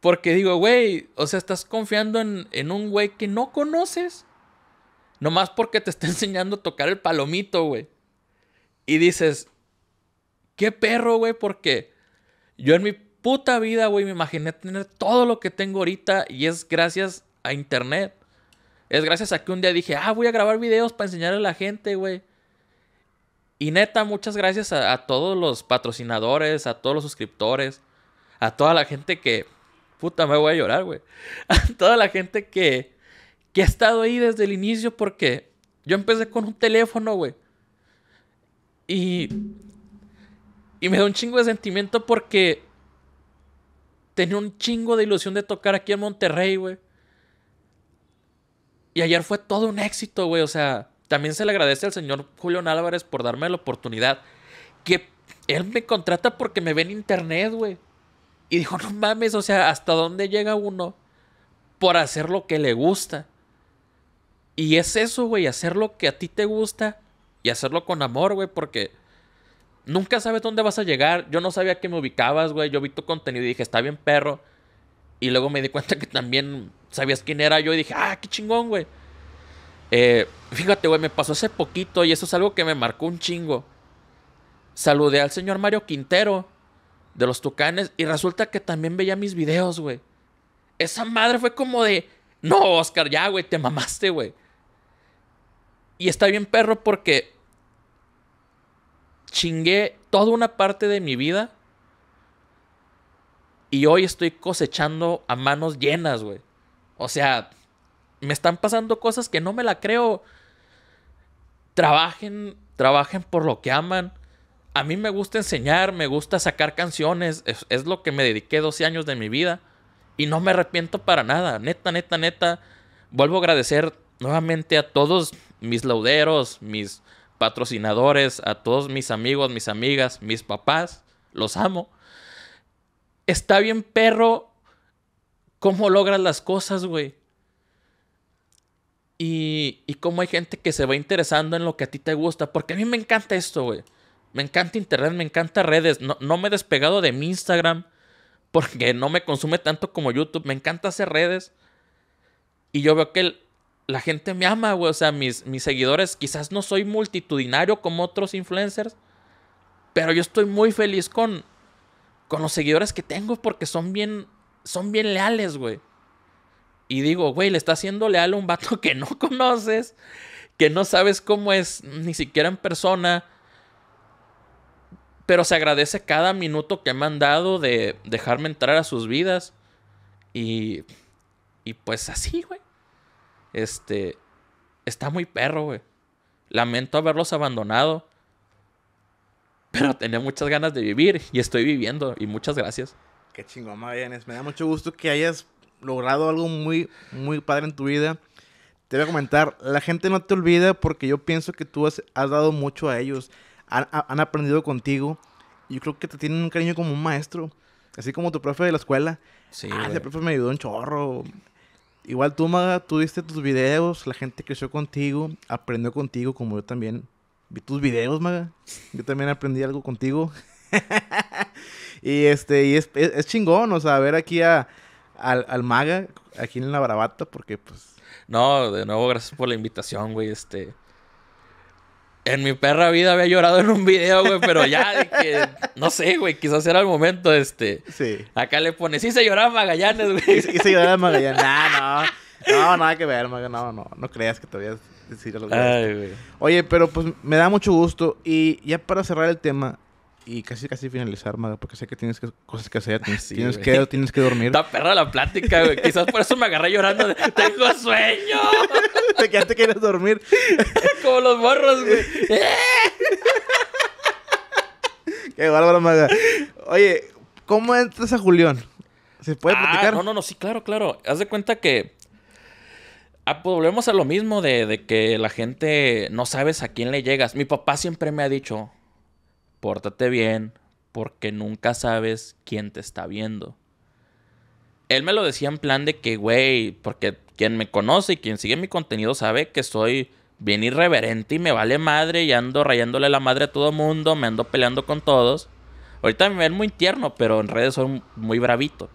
Porque digo, güey, o sea, estás confiando en, en un güey que no conoces. Nomás porque te está enseñando a tocar el palomito, güey. Y dices, qué perro, güey, porque yo en mi puta vida, güey, me imaginé tener todo lo que tengo ahorita y es gracias a internet. Es gracias a que un día dije, ah, voy a grabar videos para enseñarle a la gente, güey. Y neta, muchas gracias a, todos los patrocinadores, a todos los suscriptores, a toda la gente que... Puta, me voy a llorar, güey. A toda la gente que, que ha estado ahí desde el inicio porque yo empecé con un teléfono, güey. Y... Y me da un chingo de sentimiento porque tenía un chingo de ilusión de tocar aquí en Monterrey, güey. Y ayer fue todo un éxito, güey. O sea, también se le agradece al señor Julián Álvarez por darme la oportunidad. Que él me contrata porque me ve en internet, güey. Y dijo, no mames, o sea, ¿hasta dónde llega uno por hacer lo que le gusta? Y es eso, güey, hacer lo que a ti te gusta y hacerlo con amor, güey, porque nunca sabes dónde vas a llegar. Yo no sabía que me ubicabas, güey. Yo vi tu contenido y dije, está bien, perro. Y luego me di cuenta que también sabías quién era yo y dije, ah, qué chingón, güey. Eh, fíjate, güey, me pasó hace poquito y eso es algo que me marcó un chingo. Saludé al señor Mario Quintero de los Tucanes y resulta que también veía mis videos, güey. Esa madre fue como de, no, Oscar, ya, güey, te mamaste, güey. Y está bien, perro, porque chingué toda una parte de mi vida y hoy estoy cosechando a manos llenas, güey. O sea, me están pasando cosas que no me la creo. Trabajen, trabajen por lo que aman. A mí me gusta enseñar, me gusta sacar canciones, es, lo que me dediqué 12 años de mi vida y no me arrepiento para nada, neta, neta, neta. Vuelvo a agradecer nuevamente a todos mis lauderos, mis patrocinadores, a todos mis amigos, mis amigas, mis papás, los amo. Está bien, perro, cómo logras las cosas, güey. Y, cómo hay gente que se va interesando en lo que a ti te gusta. Porque a mí me encanta esto, güey. Me encanta internet, me encanta redes. No, me he despegado de mi Instagram porque no me consume tanto como YouTube. Me encanta hacer redes. Y yo veo que la gente me ama, güey. O sea, mis, mis seguidores, quizás no soy multitudinario como otros influencers. Pero yo estoy muy feliz con, con los seguidores que tengo porque son bien, son bien leales, güey. Y digo, güey, le está haciendo leal a un vato que no conoces, que no sabes cómo es, ni siquiera en persona. Pero se agradece cada minuto que me han dado de dejarme entrar a sus vidas. Y, y pues así, güey. Este, está muy perro, güey. Lamento haberlos abandonado. Pero tenía muchas ganas de vivir y estoy viviendo. Y muchas gracias. Qué chingón, vienes. Me da mucho gusto que hayas logrado algo muy, muy padre en tu vida, te voy a comentar, la gente no te olvida porque yo pienso que tú has, dado mucho a ellos, han, han aprendido contigo, yo creo que te tienen un cariño como un maestro, así como tu profe de la escuela. Sí, ah, ese profe me ayudó un chorro. Igual tú, Maga, tú viste tus videos, la gente creció contigo, aprendió contigo, como yo también vi tus videos, Maga. Yo también aprendí algo contigo. y este, y es, es, es, chingón, o sea, ver aquí a, al, al maga aquí en la bravata, porque pues... No, de nuevo gracias por la invitación, güey, este... En mi perra vida había llorado en un video, güey, pero ya de que, no sé, güey, quizás era el momento, este. Sí. Acá le pone, sí se lloraba Magallanes, güey. Sí, se lloraba Magallanes. No, no, no, nada que ver, Maga, no, no, no creas que te voy a decir algo. Ay, güey. Oye, pero pues me da mucho gusto y ya para cerrar el tema, y casi casi finalizar, Maga, porque sé que tienes cosas que hacer, tienes, que, tienes que dormir. Está perra la plática, güey. Quizás por eso me agarré llorando. ¡Tengo sueño! de que antes te quieres dormir. Como los morros, güey. Qué bárbaro, Maga. Oye, ¿cómo entras a Julián? ¿Se puede ah, platicar? No, no, no, sí, claro, claro. Haz de cuenta que. Ah, pues volvemos a lo mismo de, de que la gente no sabes a quién le llegas. Mi papá siempre me ha dicho, pórtate bien porque nunca sabes quién te está viendo. Él me lo decía en plan de que, güey, porque quien me conoce y quien sigue mi contenido sabe que soy bien irreverente y me vale madre y ando rayándole la madre a todo mundo, me ando peleando con todos. Ahorita me ven muy tierno, pero en redes soy muy bravito.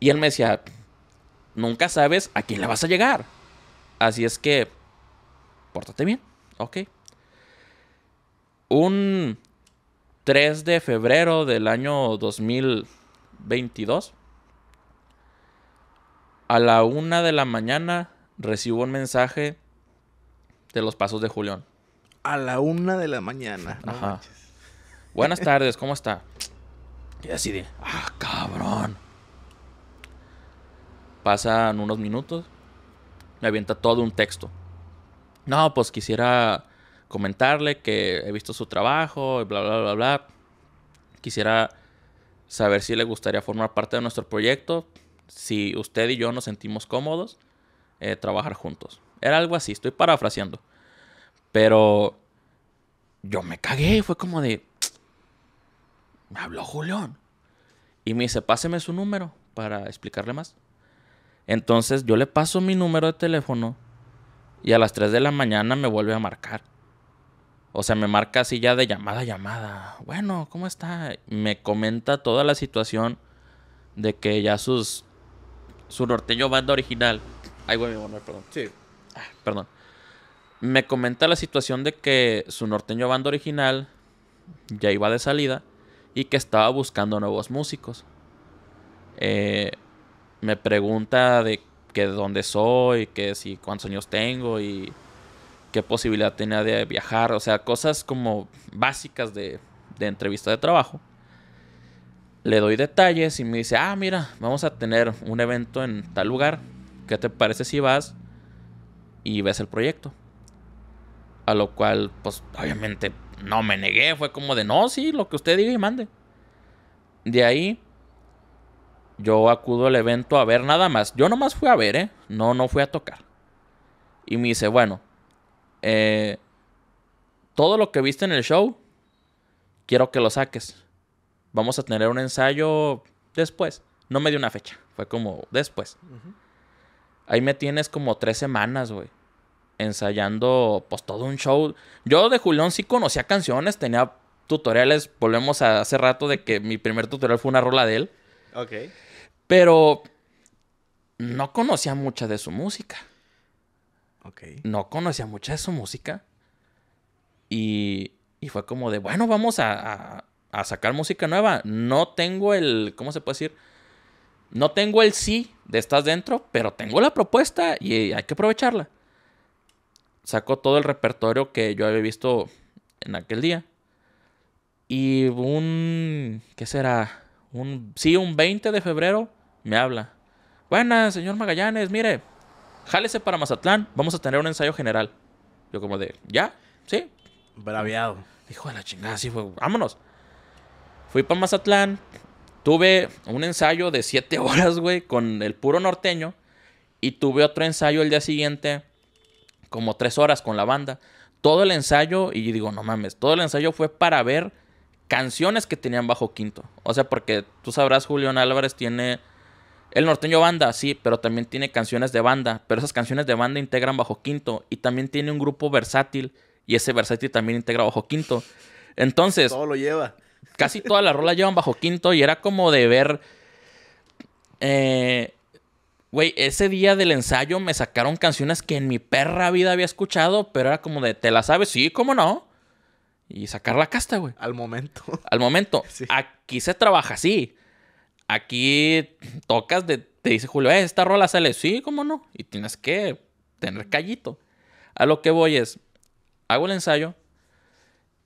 Y él me decía, nunca sabes a quién le vas a llegar. Así es que, pórtate bien, ok un 3 de febrero del año 2022, a la una de la mañana recibo un mensaje de los pasos de Julián. A la una de la mañana. Ajá. Buenas tardes, ¿cómo está? Y así de, ah, cabrón. Pasan unos minutos, me avienta todo un texto. No, pues quisiera comentarle que he visto su trabajo y bla, bla, bla, bla. Quisiera saber si le gustaría formar parte de nuestro proyecto, si usted y yo nos sentimos cómodos eh, trabajar juntos. Era algo así, estoy parafraseando. Pero yo me cagué, fue como de... Me habló Julián. Y me dice, páseme su número para explicarle más. Entonces yo le paso mi número de teléfono y a las 3 de la mañana me vuelve a marcar. O sea, me marca así ya de llamada a llamada. Bueno, ¿cómo está? Me comenta toda la situación de que ya sus. Su norteño banda original. Ay, bueno, perdón. Sí. Ah, perdón. Me comenta la situación de que su norteño banda original ya iba de salida y que estaba buscando nuevos músicos. Eh, me pregunta de que dónde soy, que si cuántos años tengo y qué posibilidad tenía de viajar, o sea, cosas como básicas de, de entrevista de trabajo. Le doy detalles y me dice, ah, mira, vamos a tener un evento en tal lugar, ¿qué te parece si vas y ves el proyecto? A lo cual, pues obviamente no me negué, fue como de, no, sí, lo que usted diga y mande. De ahí, yo acudo al evento a ver nada más. Yo nomás fui a ver, ¿eh? No, no fui a tocar. Y me dice, bueno, eh, todo lo que viste en el show, quiero que lo saques. Vamos a tener un ensayo después. No me dio una fecha, fue como después. Ahí me tienes como tres semanas, güey. Ensayando, pues todo un show. Yo de Julián sí conocía canciones, tenía tutoriales. Volvemos a hace rato de que mi primer tutorial fue una rola de él. Ok. Pero no conocía mucha de su música. No conocía mucha de su música. Y, y fue como de, bueno, vamos a, sacar música nueva. No tengo el, ¿cómo se puede decir? No tengo el sí de estás dentro, pero tengo la propuesta y hay que aprovecharla. Sacó todo el repertorio que yo había visto en aquel día. Y un, ¿qué será? Un, sí, un 20 de febrero me habla. Buenas, señor Magallanes, mire, jálese para Mazatlán, vamos a tener un ensayo general. Yo como de, ¿ya? ¿Sí? Braviado. Hijo de la chingada, sí fue, vámonos. Fui para Mazatlán, tuve un ensayo de siete horas, güey, con el puro norteño. Y tuve otro ensayo el día siguiente, como 3 horas con la banda. Todo el ensayo, y digo, no mames, todo el ensayo fue para ver canciones que tenían bajo quinto. O sea, porque tú sabrás, Julián Álvarez tiene el norteño banda, sí, pero también tiene canciones de banda, pero esas canciones de banda integran bajo quinto y también tiene un grupo versátil y ese versátil también integra bajo quinto. Entonces, todo lo lleva. Casi todas las rolas llevan bajo quinto y era como de ver eh, Güey, ese día del ensayo me sacaron canciones que en mi perra vida había escuchado, pero era como de, ¿te la sabes? Sí, ¿cómo no? Y sacar la casta, güey. Al momento. Al momento. Aquí se trabaja así. Aquí tocas, de, te dice Julio, eh, esta rola sale. Sí, cómo no. Y tienes que tener callito. A lo que voy es, hago el ensayo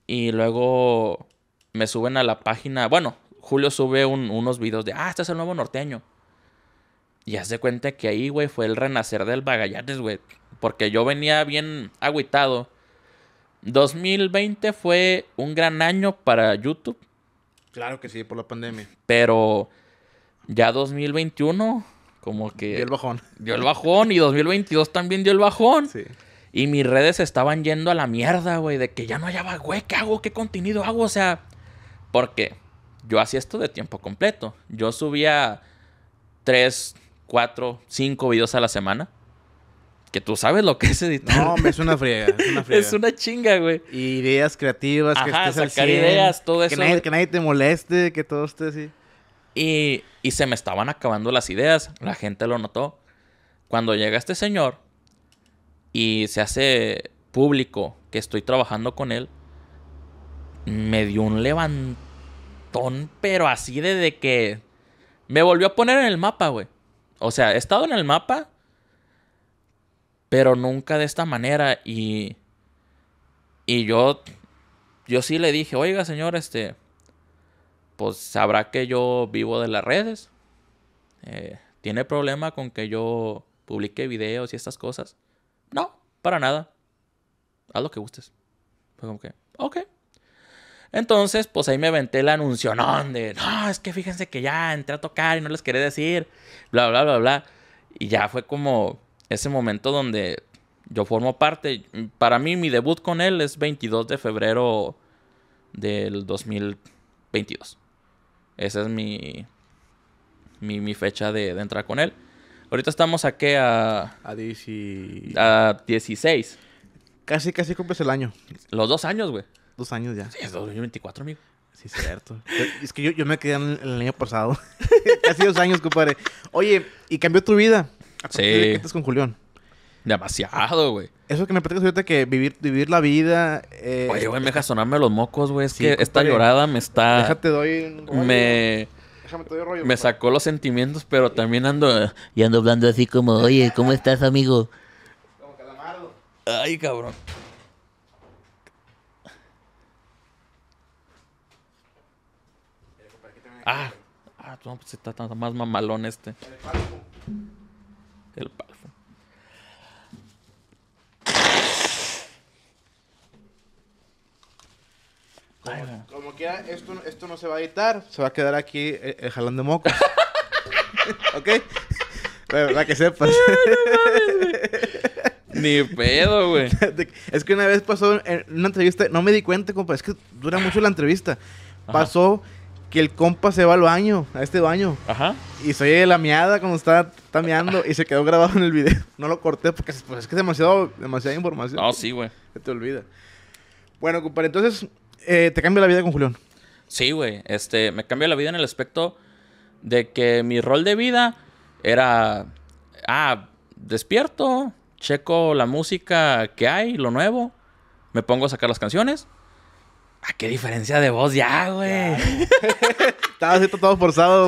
y luego me suben a la página. Bueno, Julio sube unos videos de, ah, este es el nuevo norteño. Y hace cuenta que ahí, güey, fue el renacer del Bagallanes, güey. Porque yo venía bien agüitado. 2020 fue un gran año para YouTube. Claro que sí, por la pandemia. Pero ya 2021, como que... Dio el bajón. Dio el bajón y 2022 también dio el bajón. Sí. Y mis redes estaban yendo a la mierda, güey, de que ya no hallaba, güey, ¿qué hago? ¿Qué contenido hago? O sea, porque yo hacía esto de tiempo completo. Yo subía tres, cuatro, cinco videos a la semana. Que tú sabes lo que es editar. No, es una friega. Es una, friega. es una chinga, güey. Y ideas creativas, que estés sacar ideas, todo eso. que nadie te moleste, que todo esté así. Y y se me estaban acabando las ideas. La gente lo notó. Cuando llega este señor y se hace público que estoy trabajando con él, me dio un levantón, pero así desde que me volvió a poner en el mapa, güey. O sea, he estado en el mapa, pero nunca de esta manera. Y, y yo, yo sí le dije, oiga, señor, este, pues sabrá que yo vivo de las redes. Eh, ¿Tiene problema con que yo publique videos y estas cosas? No, para nada. Haz lo que gustes. Fue como que, ok. Entonces, pues ahí me aventé la anuncionón de, no, es que fíjense que ya entré a tocar y no les quería decir, bla, bla, bla, bla. Y ya fue como ese momento donde yo formo parte. Para mí, mi debut con él es 22 de febrero del 2022. Esa es mi, mi, fecha de, entrar con él. Ahorita estamos aquí a... A, a 16. Casi, casi cumples el año. Los dos años, güey. Dos años ya. Sí, es 2024, amigo. Sí, cierto. es que yo, me quedé en el año pasado. casi dos años, compadre. Oye, ¿y cambió tu vida? sí. ¿Qué estás con Julián? Demasiado, güey. Eso que me que ahorita que vivir, vivir la vida. Eh, oye, güey, me deja sonarme los mocos, güey. sí, que esta llorada me está. Déjate doy un Me. te rollo. Me sacó los sentimientos, pero también ando. Y ando hablando así como, oye, ¿cómo estás, amigo? Como calamardo. Ay, cabrón. Ah, ah, no, pues está más mamalón este. El palo. El palo. Como, como quiera, esto, esto no se va a editar. Se va a quedar aquí eh, el, jalón de mocos. ¿Ok? para que sepas. Ni pedo, güey. es que una vez pasó en una entrevista, no me di cuenta, compa, es que dura mucho la entrevista. Pasó que el compa se va al baño, a este baño. Ajá. Y soy oye la miada cuando está, está y se quedó grabado en el video. No lo corté porque pues, es que es demasiado, demasiada información. No, sí, güey. Se te olvida. Bueno, compa, entonces eh, te cambió la vida con Julián. Sí, güey. Este, me cambió la vida en el aspecto de que mi rol de vida era. Ah, despierto, checo la música que hay, lo nuevo, me pongo a sacar las canciones. ¿A ah, qué diferencia de voz ya, güey? Estaba todo forzado.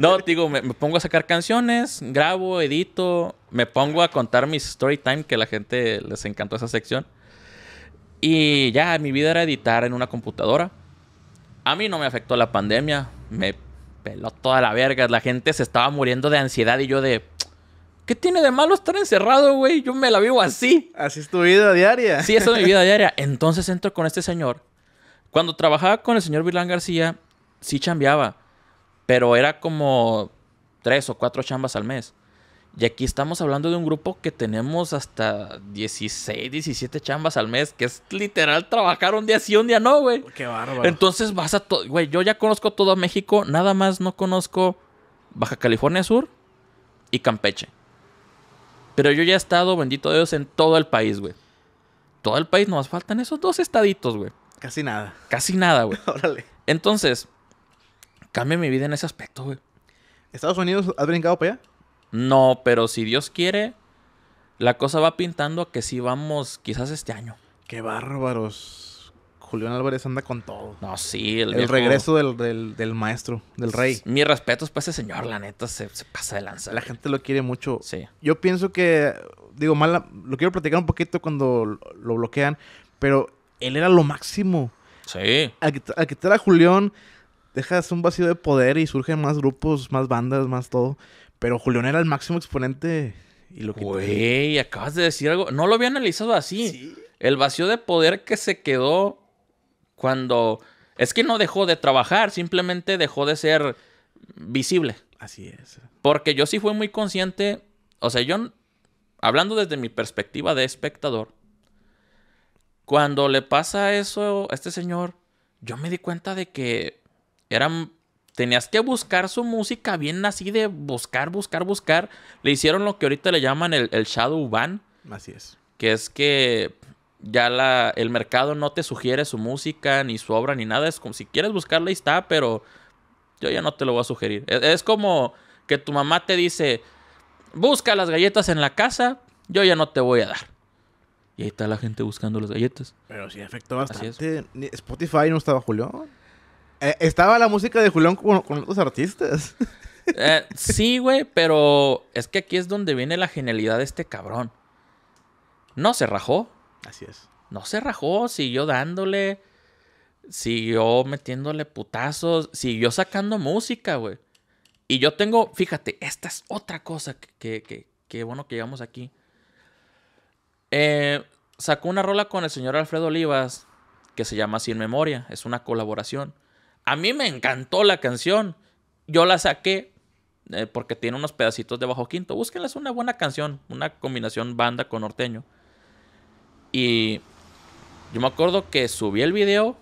no, digo, me, pongo a sacar canciones, grabo, edito, me pongo a contar mis story time, que la gente les encantó esa sección. Y ya mi vida era editar en una computadora. A mí no me afectó la pandemia, me peló toda la verga. La gente se estaba muriendo de ansiedad y yo de... ¿Qué tiene de malo estar encerrado, güey? Yo me la vivo así. Así es tu vida diaria. Sí, esa es mi vida diaria. Entonces entro con este señor. Cuando trabajaba con el señor Vilán García, sí chambeaba. Pero era como tres o cuatro chambas al mes. Y aquí estamos hablando de un grupo que tenemos hasta 16, 17 chambas al mes, que es literal trabajar un día sí, un día no, güey. Oh, qué bárbaro. Entonces vas a todo. güey, yo ya conozco todo México, nada más no conozco Baja California Sur y Campeche. Pero yo ya he estado, bendito Dios, en todo el país, güey. Todo el país, nos faltan esos dos estaditos, güey. Casi nada. Casi nada, güey. Órale. Entonces, cambia mi vida en ese aspecto, güey. ¿Estados Unidos has brincado para allá? No, pero si Dios quiere, la cosa va pintando a que sí vamos quizás este año. Qué bárbaros. Julián Álvarez anda con todo. No, sí. El, regreso del, maestro, del rey. Mis respetos para pues, ese señor, la neta, se, pasa de lanza. La gente lo quiere mucho. Sí. Yo pienso que, digo, mal, lo quiero platicar un poquito cuando lo bloquean, pero él era lo máximo. Sí. al quitar a Julián, dejas un vacío de poder y surgen más grupos, más bandas, más todo. Pero Julián era el máximo exponente y lo que. Güey, acabas de decir algo. No lo había analizado así. El vacío de poder que se quedó cuando. Es que no dejó de trabajar, simplemente dejó de ser visible. Así es. Porque yo sí fui muy consciente. O sea, yo. Hablando desde mi perspectiva de espectador. Cuando le pasa eso a este señor, yo me di cuenta de que eran tenías que buscar su música bien así de buscar, buscar, buscar. Le hicieron lo que ahorita le llaman el, el shadow ban. Así es. Que es que ya la, el mercado no te sugiere su música, ni su obra, ni nada. Es como si quieres buscarla ahí está, pero yo ya no te lo voy a sugerir. Es, como que tu mamá te dice, busca las galletas en la casa, yo ya no te voy a dar. Y ahí está la gente buscando las galletas. Pero sí, afectó bastante. Spotify no estaba Julio eh, estaba la música de Julián con, otros artistas. Eh, sí, güey, pero es que aquí es donde viene la genialidad de este cabrón. No se rajó. Así es. No se rajó, siguió dándole, siguió metiéndole putazos, siguió sacando música, güey. Y yo tengo, fíjate, esta es otra cosa que, bueno que llegamos aquí. Eh, sacó una rola con el señor Alfredo Olivas que se llama Sin Memoria, es una colaboración. A mí me encantó la canción. Yo la saqué eh, porque tiene unos pedacitos de bajo quinto. Búsquenla, es una buena canción, una combinación banda con norteño. Y yo me acuerdo que subí el video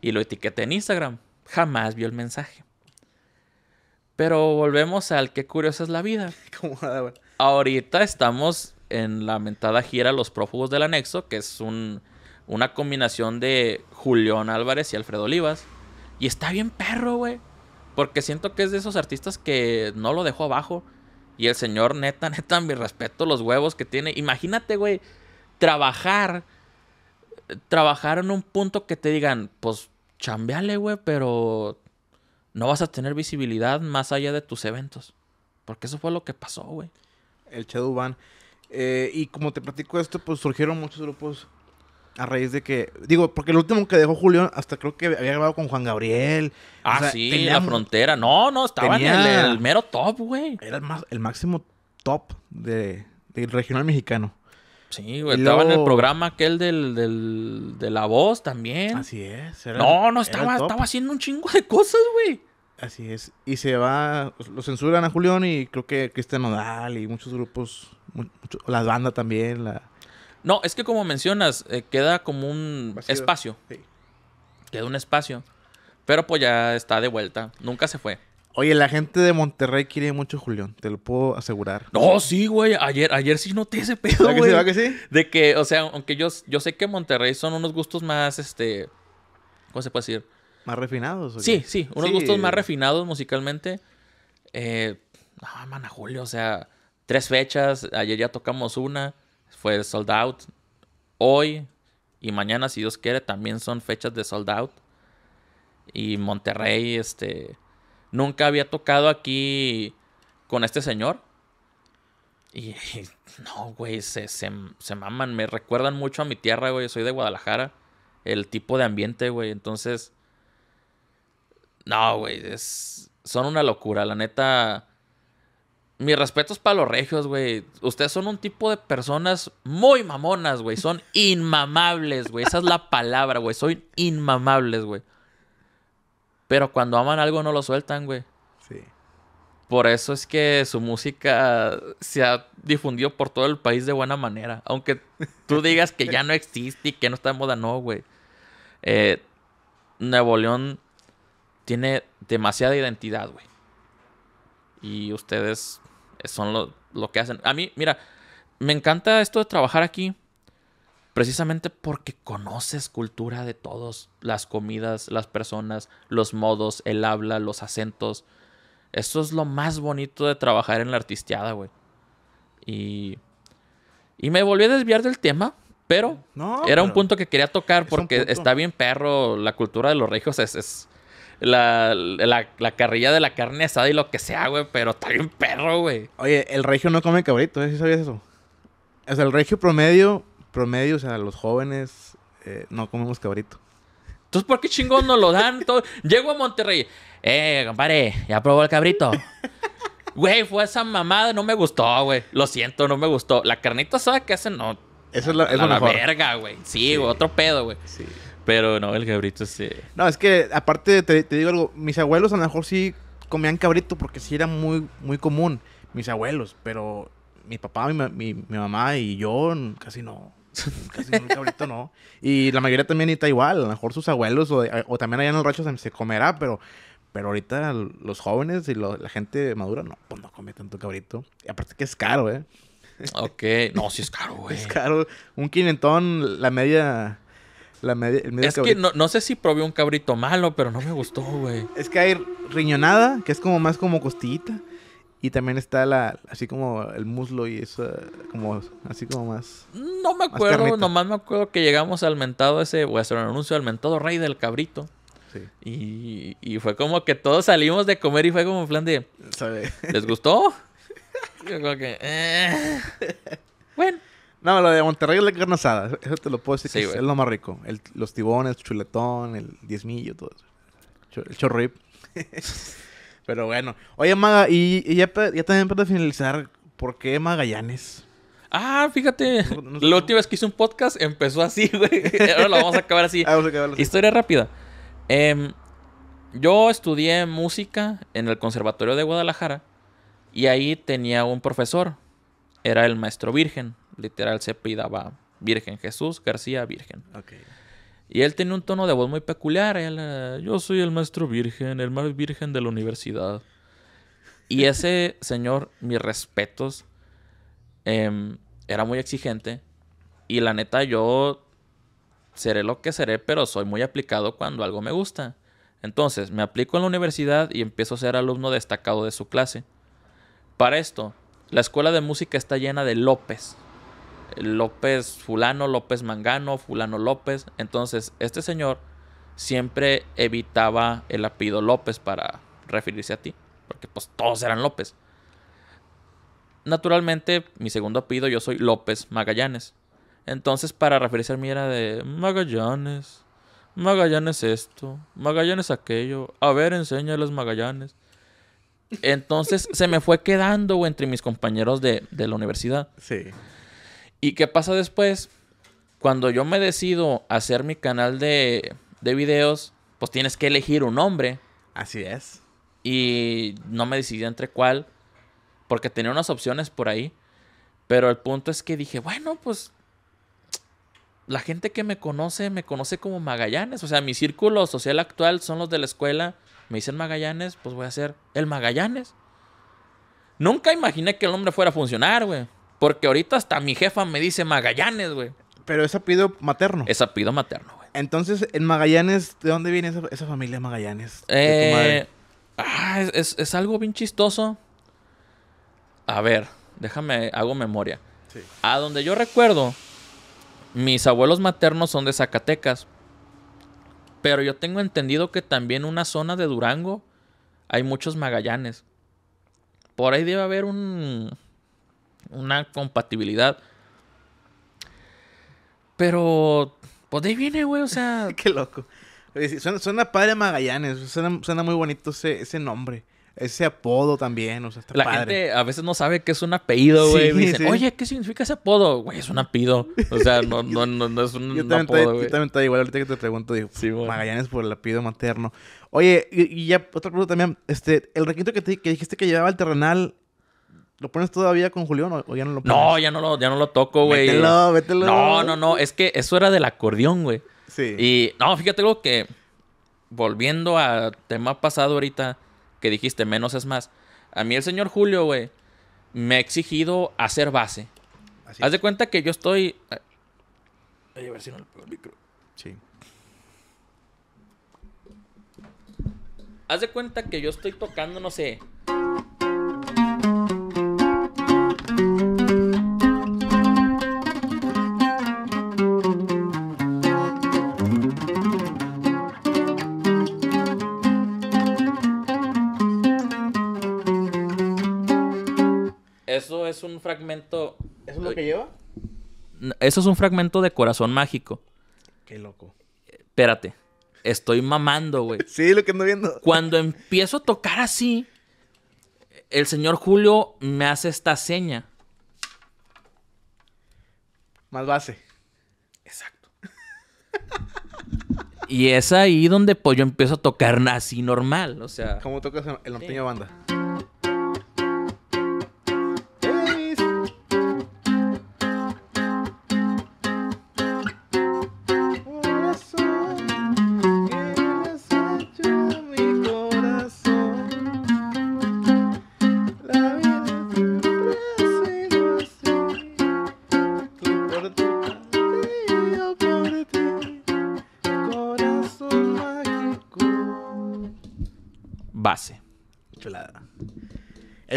y lo etiqueté en Instagram. Jamás vio el mensaje. Pero volvemos al Qué curiosa es la vida. Ahorita estamos en la mentada gira Los Prófugos del Anexo, que es una combinación de Julián Álvarez y Alfredo Olivas. Y está bien perro, güey. Porque siento que es de esos artistas que no lo dejó abajo. Y el señor, neta, neta, mi respeto, los huevos que tiene. Imagínate, güey, trabajar. Trabajar en un punto que te digan, pues chambeale, güey, pero no vas a tener visibilidad más allá de tus eventos. Porque eso fue lo que pasó, güey. El Cheduban. Eh, y como te platico esto, pues surgieron muchos grupos a raíz de que, digo, porque el último que dejó Julián, hasta creo que había grabado con Juan Gabriel. Ah, sí, tenía, La Frontera. No, no, estaba en el, mero top, güey. Era el, más, el máximo top de, del regional mexicano. Sí, güey, estaba en el programa aquel del, de La Voz también. Así es. no, no, estaba, estaba haciendo un chingo de cosas, güey. Así es. Y se va, lo censuran a Julián y creo que Cristian Nodal y muchos grupos, las bandas también, la... No, es que como mencionas, eh, queda como un espacio. Queda un espacio. Pero pues ya está de vuelta. Nunca se fue. Oye, la gente de Monterrey quiere mucho Julián, te lo puedo asegurar. No, sí, güey. Ayer, ayer sí noté ese pedo, güey. que sí? De que, o sea, aunque yo, yo sé que Monterrey son unos gustos más, este, ¿cómo se puede decir? Más refinados. Sí, sí, unos gustos más refinados musicalmente. Eh, no, Julio, o sea, tres fechas, ayer ya tocamos una fue sold out. Hoy y mañana, si Dios quiere, también son fechas de sold out. Y Monterrey, este, nunca había tocado aquí con este señor. Y, no, güey, se, se, se, maman, me recuerdan mucho a mi tierra, güey, soy de Guadalajara. El tipo de ambiente, güey, entonces... No, güey, Son una locura, la neta mis respetos para los regios, güey. Ustedes son un tipo de personas muy mamonas, güey. Son inmamables, güey. Esa es la palabra, güey. Son inmamables, güey. Pero cuando aman algo no lo sueltan, güey. Sí. Por eso es que su música se ha difundido por todo el país de buena manera. Aunque tú digas que ya no existe y que no está en moda, no, güey. Eh, Nuevo León tiene demasiada identidad, güey. Y ustedes son lo, que hacen. A mí, mira, me encanta esto de trabajar aquí precisamente porque conoces cultura de todos, las comidas, las personas, los modos, el habla, los acentos. Eso es lo más bonito de trabajar en la artisteada, güey. Y, y me volví a desviar del tema, pero era un punto que quería tocar porque está bien perro, la cultura de los regios es, la, la, la, carrilla de la carne asada y lo que sea, güey, pero está bien perro, güey. Oye, el regio no come cabrito, ¿eh? sabías eso? O sea, el regio promedio, promedio, o sea, los jóvenes eh, no comemos cabrito. Entonces, ¿por qué chingón no lo dan? Todo? Llego a Monterrey. Eh, compadre, ya probó el cabrito. Güey, fue esa mamada, no me gustó, güey. Lo siento, no me gustó. La carnita asada que hacen, no. Eso es, la, es la verga, güey. Sí, sí, otro pedo, güey. Sí. Pero no, el cabrito sí. No, es que aparte te, digo algo, mis abuelos a lo mejor sí comían cabrito porque sí era muy, muy común, mis abuelos, pero mi papá, mi, mamá y yo casi no. Casi no, cabrito no. Y la mayoría también está igual, a lo mejor sus abuelos o, también allá en los ranchos se, comerá, pero pero ahorita los jóvenes y la gente madura, no, pues no come tanto cabrito. Y aparte que es caro, ¿eh? Ok. No, sí es caro, güey. Es caro. Un quinentón, la media es que no, no, sé si probé un cabrito malo, pero no me gustó, güey. es que hay riñonada, que es como más como costillita. Y también está la, así como el muslo y eso, como, así como más. No me acuerdo, nomás me acuerdo que llegamos al mentado ese, O anuncio, al mentado rey del cabrito. Sí. Y, fue como que todos salimos de comer y fue como en plan de. ¿Les gustó? Yo que. Eh". Bueno. No, lo de Monterrey es la carne asada. Eso te lo puedo decir. es, lo más rico. los tibones, el chuletón, el diezmillo, todo eso. El chorrip. Pero bueno. Oye, Maga, y, ya, también para finalizar, ¿por qué Magallanes? Ah, fíjate. la última vez que hice un podcast empezó así, güey. Ahora lo vamos a acabar así. Ah, Historia rápida. Em, yo estudié música en el Conservatorio de Guadalajara y ahí tenía un profesor. Era el maestro virgen literal se pidaba Virgen, Jesús García Virgen. Y él tenía un tono de voz muy peculiar. Eh, yo soy el maestro virgen, el más virgen de la universidad. Y ese señor, mis respetos, em, era muy exigente. Y la neta, yo seré lo que seré, pero soy muy aplicado cuando algo me gusta. Entonces, me aplico en la universidad y empiezo a ser alumno destacado de su clase. Para esto, la escuela de música está llena de López. López fulano, López mangano, fulano López. Entonces, este señor siempre evitaba el apellido López para referirse a ti, porque pues todos eran López. Naturalmente, mi segundo apellido yo soy López Magallanes. Entonces, para referirse a mí era de Magallanes, Magallanes esto, Magallanes aquello, a ver, enséñales Magallanes. Entonces, se me fue quedando entre mis compañeros de, de la universidad. Sí. ¿Y qué pasa después? Cuando yo me decido hacer mi canal de, videos, pues tienes que elegir un nombre. Así es. Y no me decidí entre cuál, porque tenía unas opciones por ahí. Pero el punto es que dije, bueno, pues la gente que me conoce me conoce como Magallanes. O sea, mi círculo social actual son los de la escuela. Me dicen Magallanes, pues voy a ser el Magallanes. Nunca imaginé que el nombre fuera a funcionar, güey. Porque ahorita hasta mi jefa me dice Magallanes, güey. Pero es pido materno. Es pido materno, güey. Entonces, en Magallanes, ¿de dónde viene esa, familia Magallanes? Eh, Ah, es, algo bien chistoso. A ver, déjame, hago memoria. Sí. A donde yo recuerdo, mis abuelos maternos son de Zacatecas. Pero yo tengo entendido que también una zona de Durango hay muchos magallanes. Por ahí debe haber un, una compatibilidad. Pero, pues de ahí viene, güey, o sea. Qué loco. Suena, suena, padre Magallanes, suena, muy bonito ese, ese nombre. Ese apodo también, o sea, está La padre. gente a veces no sabe qué es un apellido, güey. Sí, dicen, oye, ¿qué significa ese apodo? Güey, es un apido. O sea, no, no, no, no es un, yo apodo, Yo también estoy igual. Ahorita que te pregunto, digo, Magallanes por el apellido materno. Oye, y, ya otra pregunta también. Este, el requinto que, te, que dijiste que llevaba el terrenal ¿Lo pones todavía con Julio o, ya no lo pones? No, ya no lo, ya no toco, güey. Vételo, vételo. No, no, no. Es que eso era del acordeón, güey. Sí. Y no, fíjate lo que. Volviendo al tema pasado ahorita, que dijiste menos es más. A mí el señor Julio, güey, me ha exigido hacer base. Así Haz de cuenta que yo estoy. Eh, a ver si no le micro. Sí. Haz de cuenta que yo estoy tocando, no sé, un fragmento. ¿Eso es lo que lleva? Eso es un fragmento de corazón mágico. Qué loco. Espérate. Estoy mamando, güey. sí, lo que ando viendo. Cuando empiezo a tocar así, el señor Julio me hace esta seña. Más base. Exacto. y es ahí donde pues yo empiezo a tocar así normal, o sea. Como tocas el norteño banda.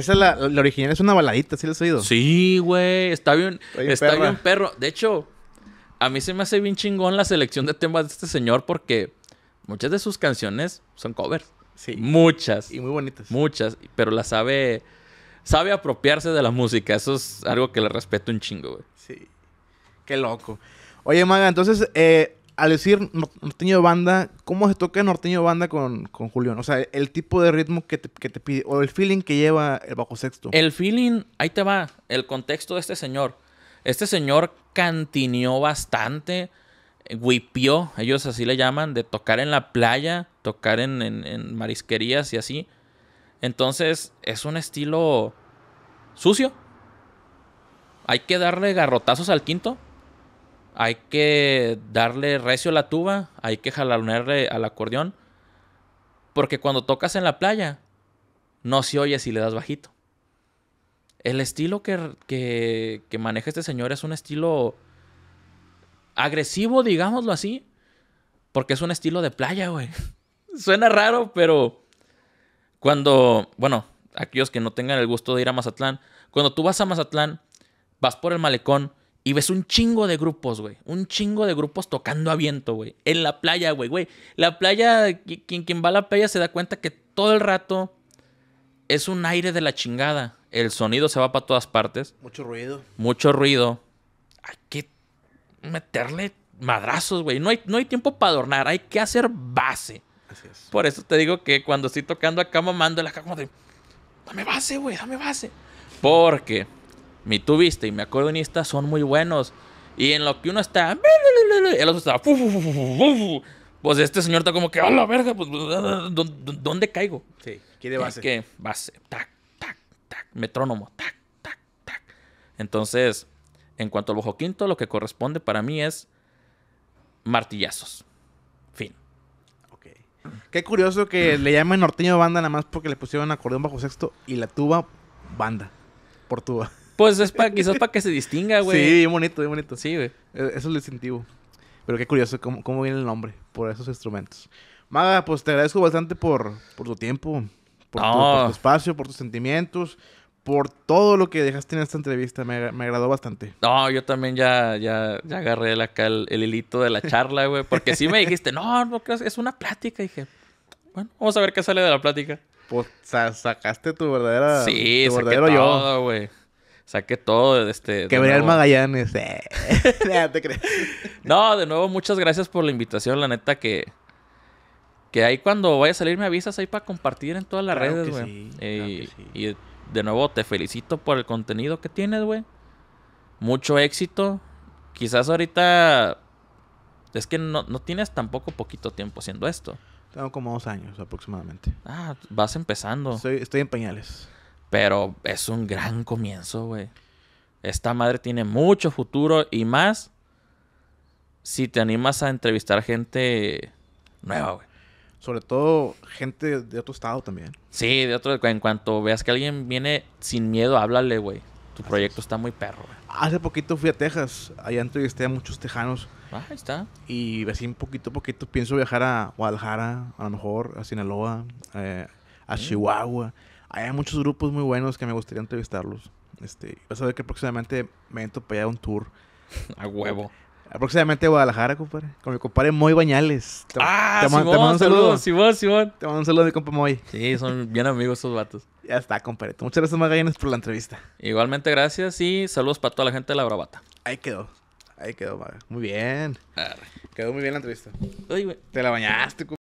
Esa es la, original, es una baladita, ¿sí la has oído? Sí, güey. Está bien. está bien perro. De hecho, a mí se me hace bien chingón la selección de temas de este señor porque muchas de sus canciones son covers. Sí. Muchas. Y muy bonitas. Muchas. Pero la sabe. Sabe apropiarse de la música. Eso es algo que le respeto un chingo, güey. Sí. Qué loco. Oye, Maga, entonces, eh, al decir norteño banda, ¿cómo se toca norteño banda con, con Julián? O sea, el tipo de ritmo que te, pide, o el feeling que lleva el bajo sexto. El feeling, ahí te va, el contexto de este señor. Este señor cantineó bastante, whipió, ellos así le llaman, de tocar en la playa, tocar en, en marisquerías y así. Entonces, es un estilo sucio. Hay que darle garrotazos al quinto hay que darle recio a la tuba, hay que jalonearle al acordeón, porque cuando tocas en la playa, no se oye si le das bajito. El estilo que, maneja este señor es un estilo agresivo, digámoslo así, porque es un estilo de playa, güey. Suena raro, pero cuando, bueno, aquellos que no tengan el gusto de ir a Mazatlán, cuando tú vas a Mazatlán, vas por el malecón, y ves un chingo de grupos, güey. Un chingo de grupos tocando a viento, güey. En la playa, güey, güey. La playa, quien, quien va a la playa se da cuenta que todo el rato es un aire de la chingada. El sonido se va para todas partes. Mucho ruido. Mucho ruido. Hay que meterle madrazos, güey. No hay, no hay tiempo para adornar. Hay que hacer base. Así es. Por eso te digo que cuando estoy tocando acá, mamando, acá como de... Dame base, güey. Dame base. Porque mi tubista y mi acordeonista son muy buenos. Y en lo que uno está, el otro está, pues este señor está como que, a verga, pues, pues, ah, ah, ¿dónde caigo? Sí, base. Que base, tac, tac, tac, metrónomo, tac, tac, tac. Entonces, en cuanto al bajo quinto, lo que corresponde para mí es martillazos. Fin. Ok. Qué curioso que le llamen norteño banda nada más porque le pusieron acordeón bajo sexto y la tuba banda. Por tuba. Pues es para, quizás para que se distinga, güey. Sí, bien bonito, muy bonito. Sí, güey. E, eso es el distintivo. Pero qué curioso cómo, cómo viene el nombre por esos instrumentos. Maga, pues te agradezco bastante por, por tu tiempo, por, tu, ah. espacio, por tus sentimientos, por todo lo que dejaste en esta entrevista. Me, me agradó bastante. No, yo también ya, ya, ya agarré el, acá el, hilito de la charla, güey. Porque sí me dijiste, no, no es una plática. dije, bueno, vamos a ver qué sale de la plática. Pues sacaste tu verdadera. Sí, verdadero todo, yo. güey. Saqué todo. Este, el Magallanes. Eh. no, de nuevo, muchas gracias por la invitación. La neta que. Que ahí cuando vaya a salir me avisas ahí para compartir en todas las redes, güey. Eh, y de nuevo te felicito por el contenido que tienes, güey. Mucho éxito. Quizás ahorita es que no, tienes tampoco poquito tiempo haciendo esto. Tengo como dos años aproximadamente. Ah, vas empezando. Estoy, estoy en pañales. Pero es un gran comienzo, güey. Esta madre tiene mucho futuro y más si te animas a entrevistar gente nueva, güey. Sobre todo gente de otro estado también. Sí, de otro. En cuanto veas que alguien viene sin miedo, háblale, güey. Tu proyecto está muy perro, güey. Hace poquito fui a Texas. Allá entrevisté a muchos tejanos. Ah, ahí está. Y así un poquito a poquito pienso viajar a Guadalajara, a lo mejor, a Sinaloa, eh, a mm. Chihuahua. Hay muchos grupos muy buenos que me gustaría entrevistarlos. Este, vas a ver que próximamente me entro para allá un tour. a huevo. Aproximadamente a Guadalajara, compadre. Con mi compadre Moy Bañales. Te, ah, te mando un saludo. Simón, Te mando un saludo de compa Moy. Sí, son bien amigos esos vatos. Ya está, compadre. Muchas gracias, Magallanes, por la entrevista. Igualmente, gracias y saludos para toda la gente de la Bravata. Ahí quedó. Ahí quedó, Maga. Muy bien. Quedó muy bien la entrevista. te la bañaste, compadre.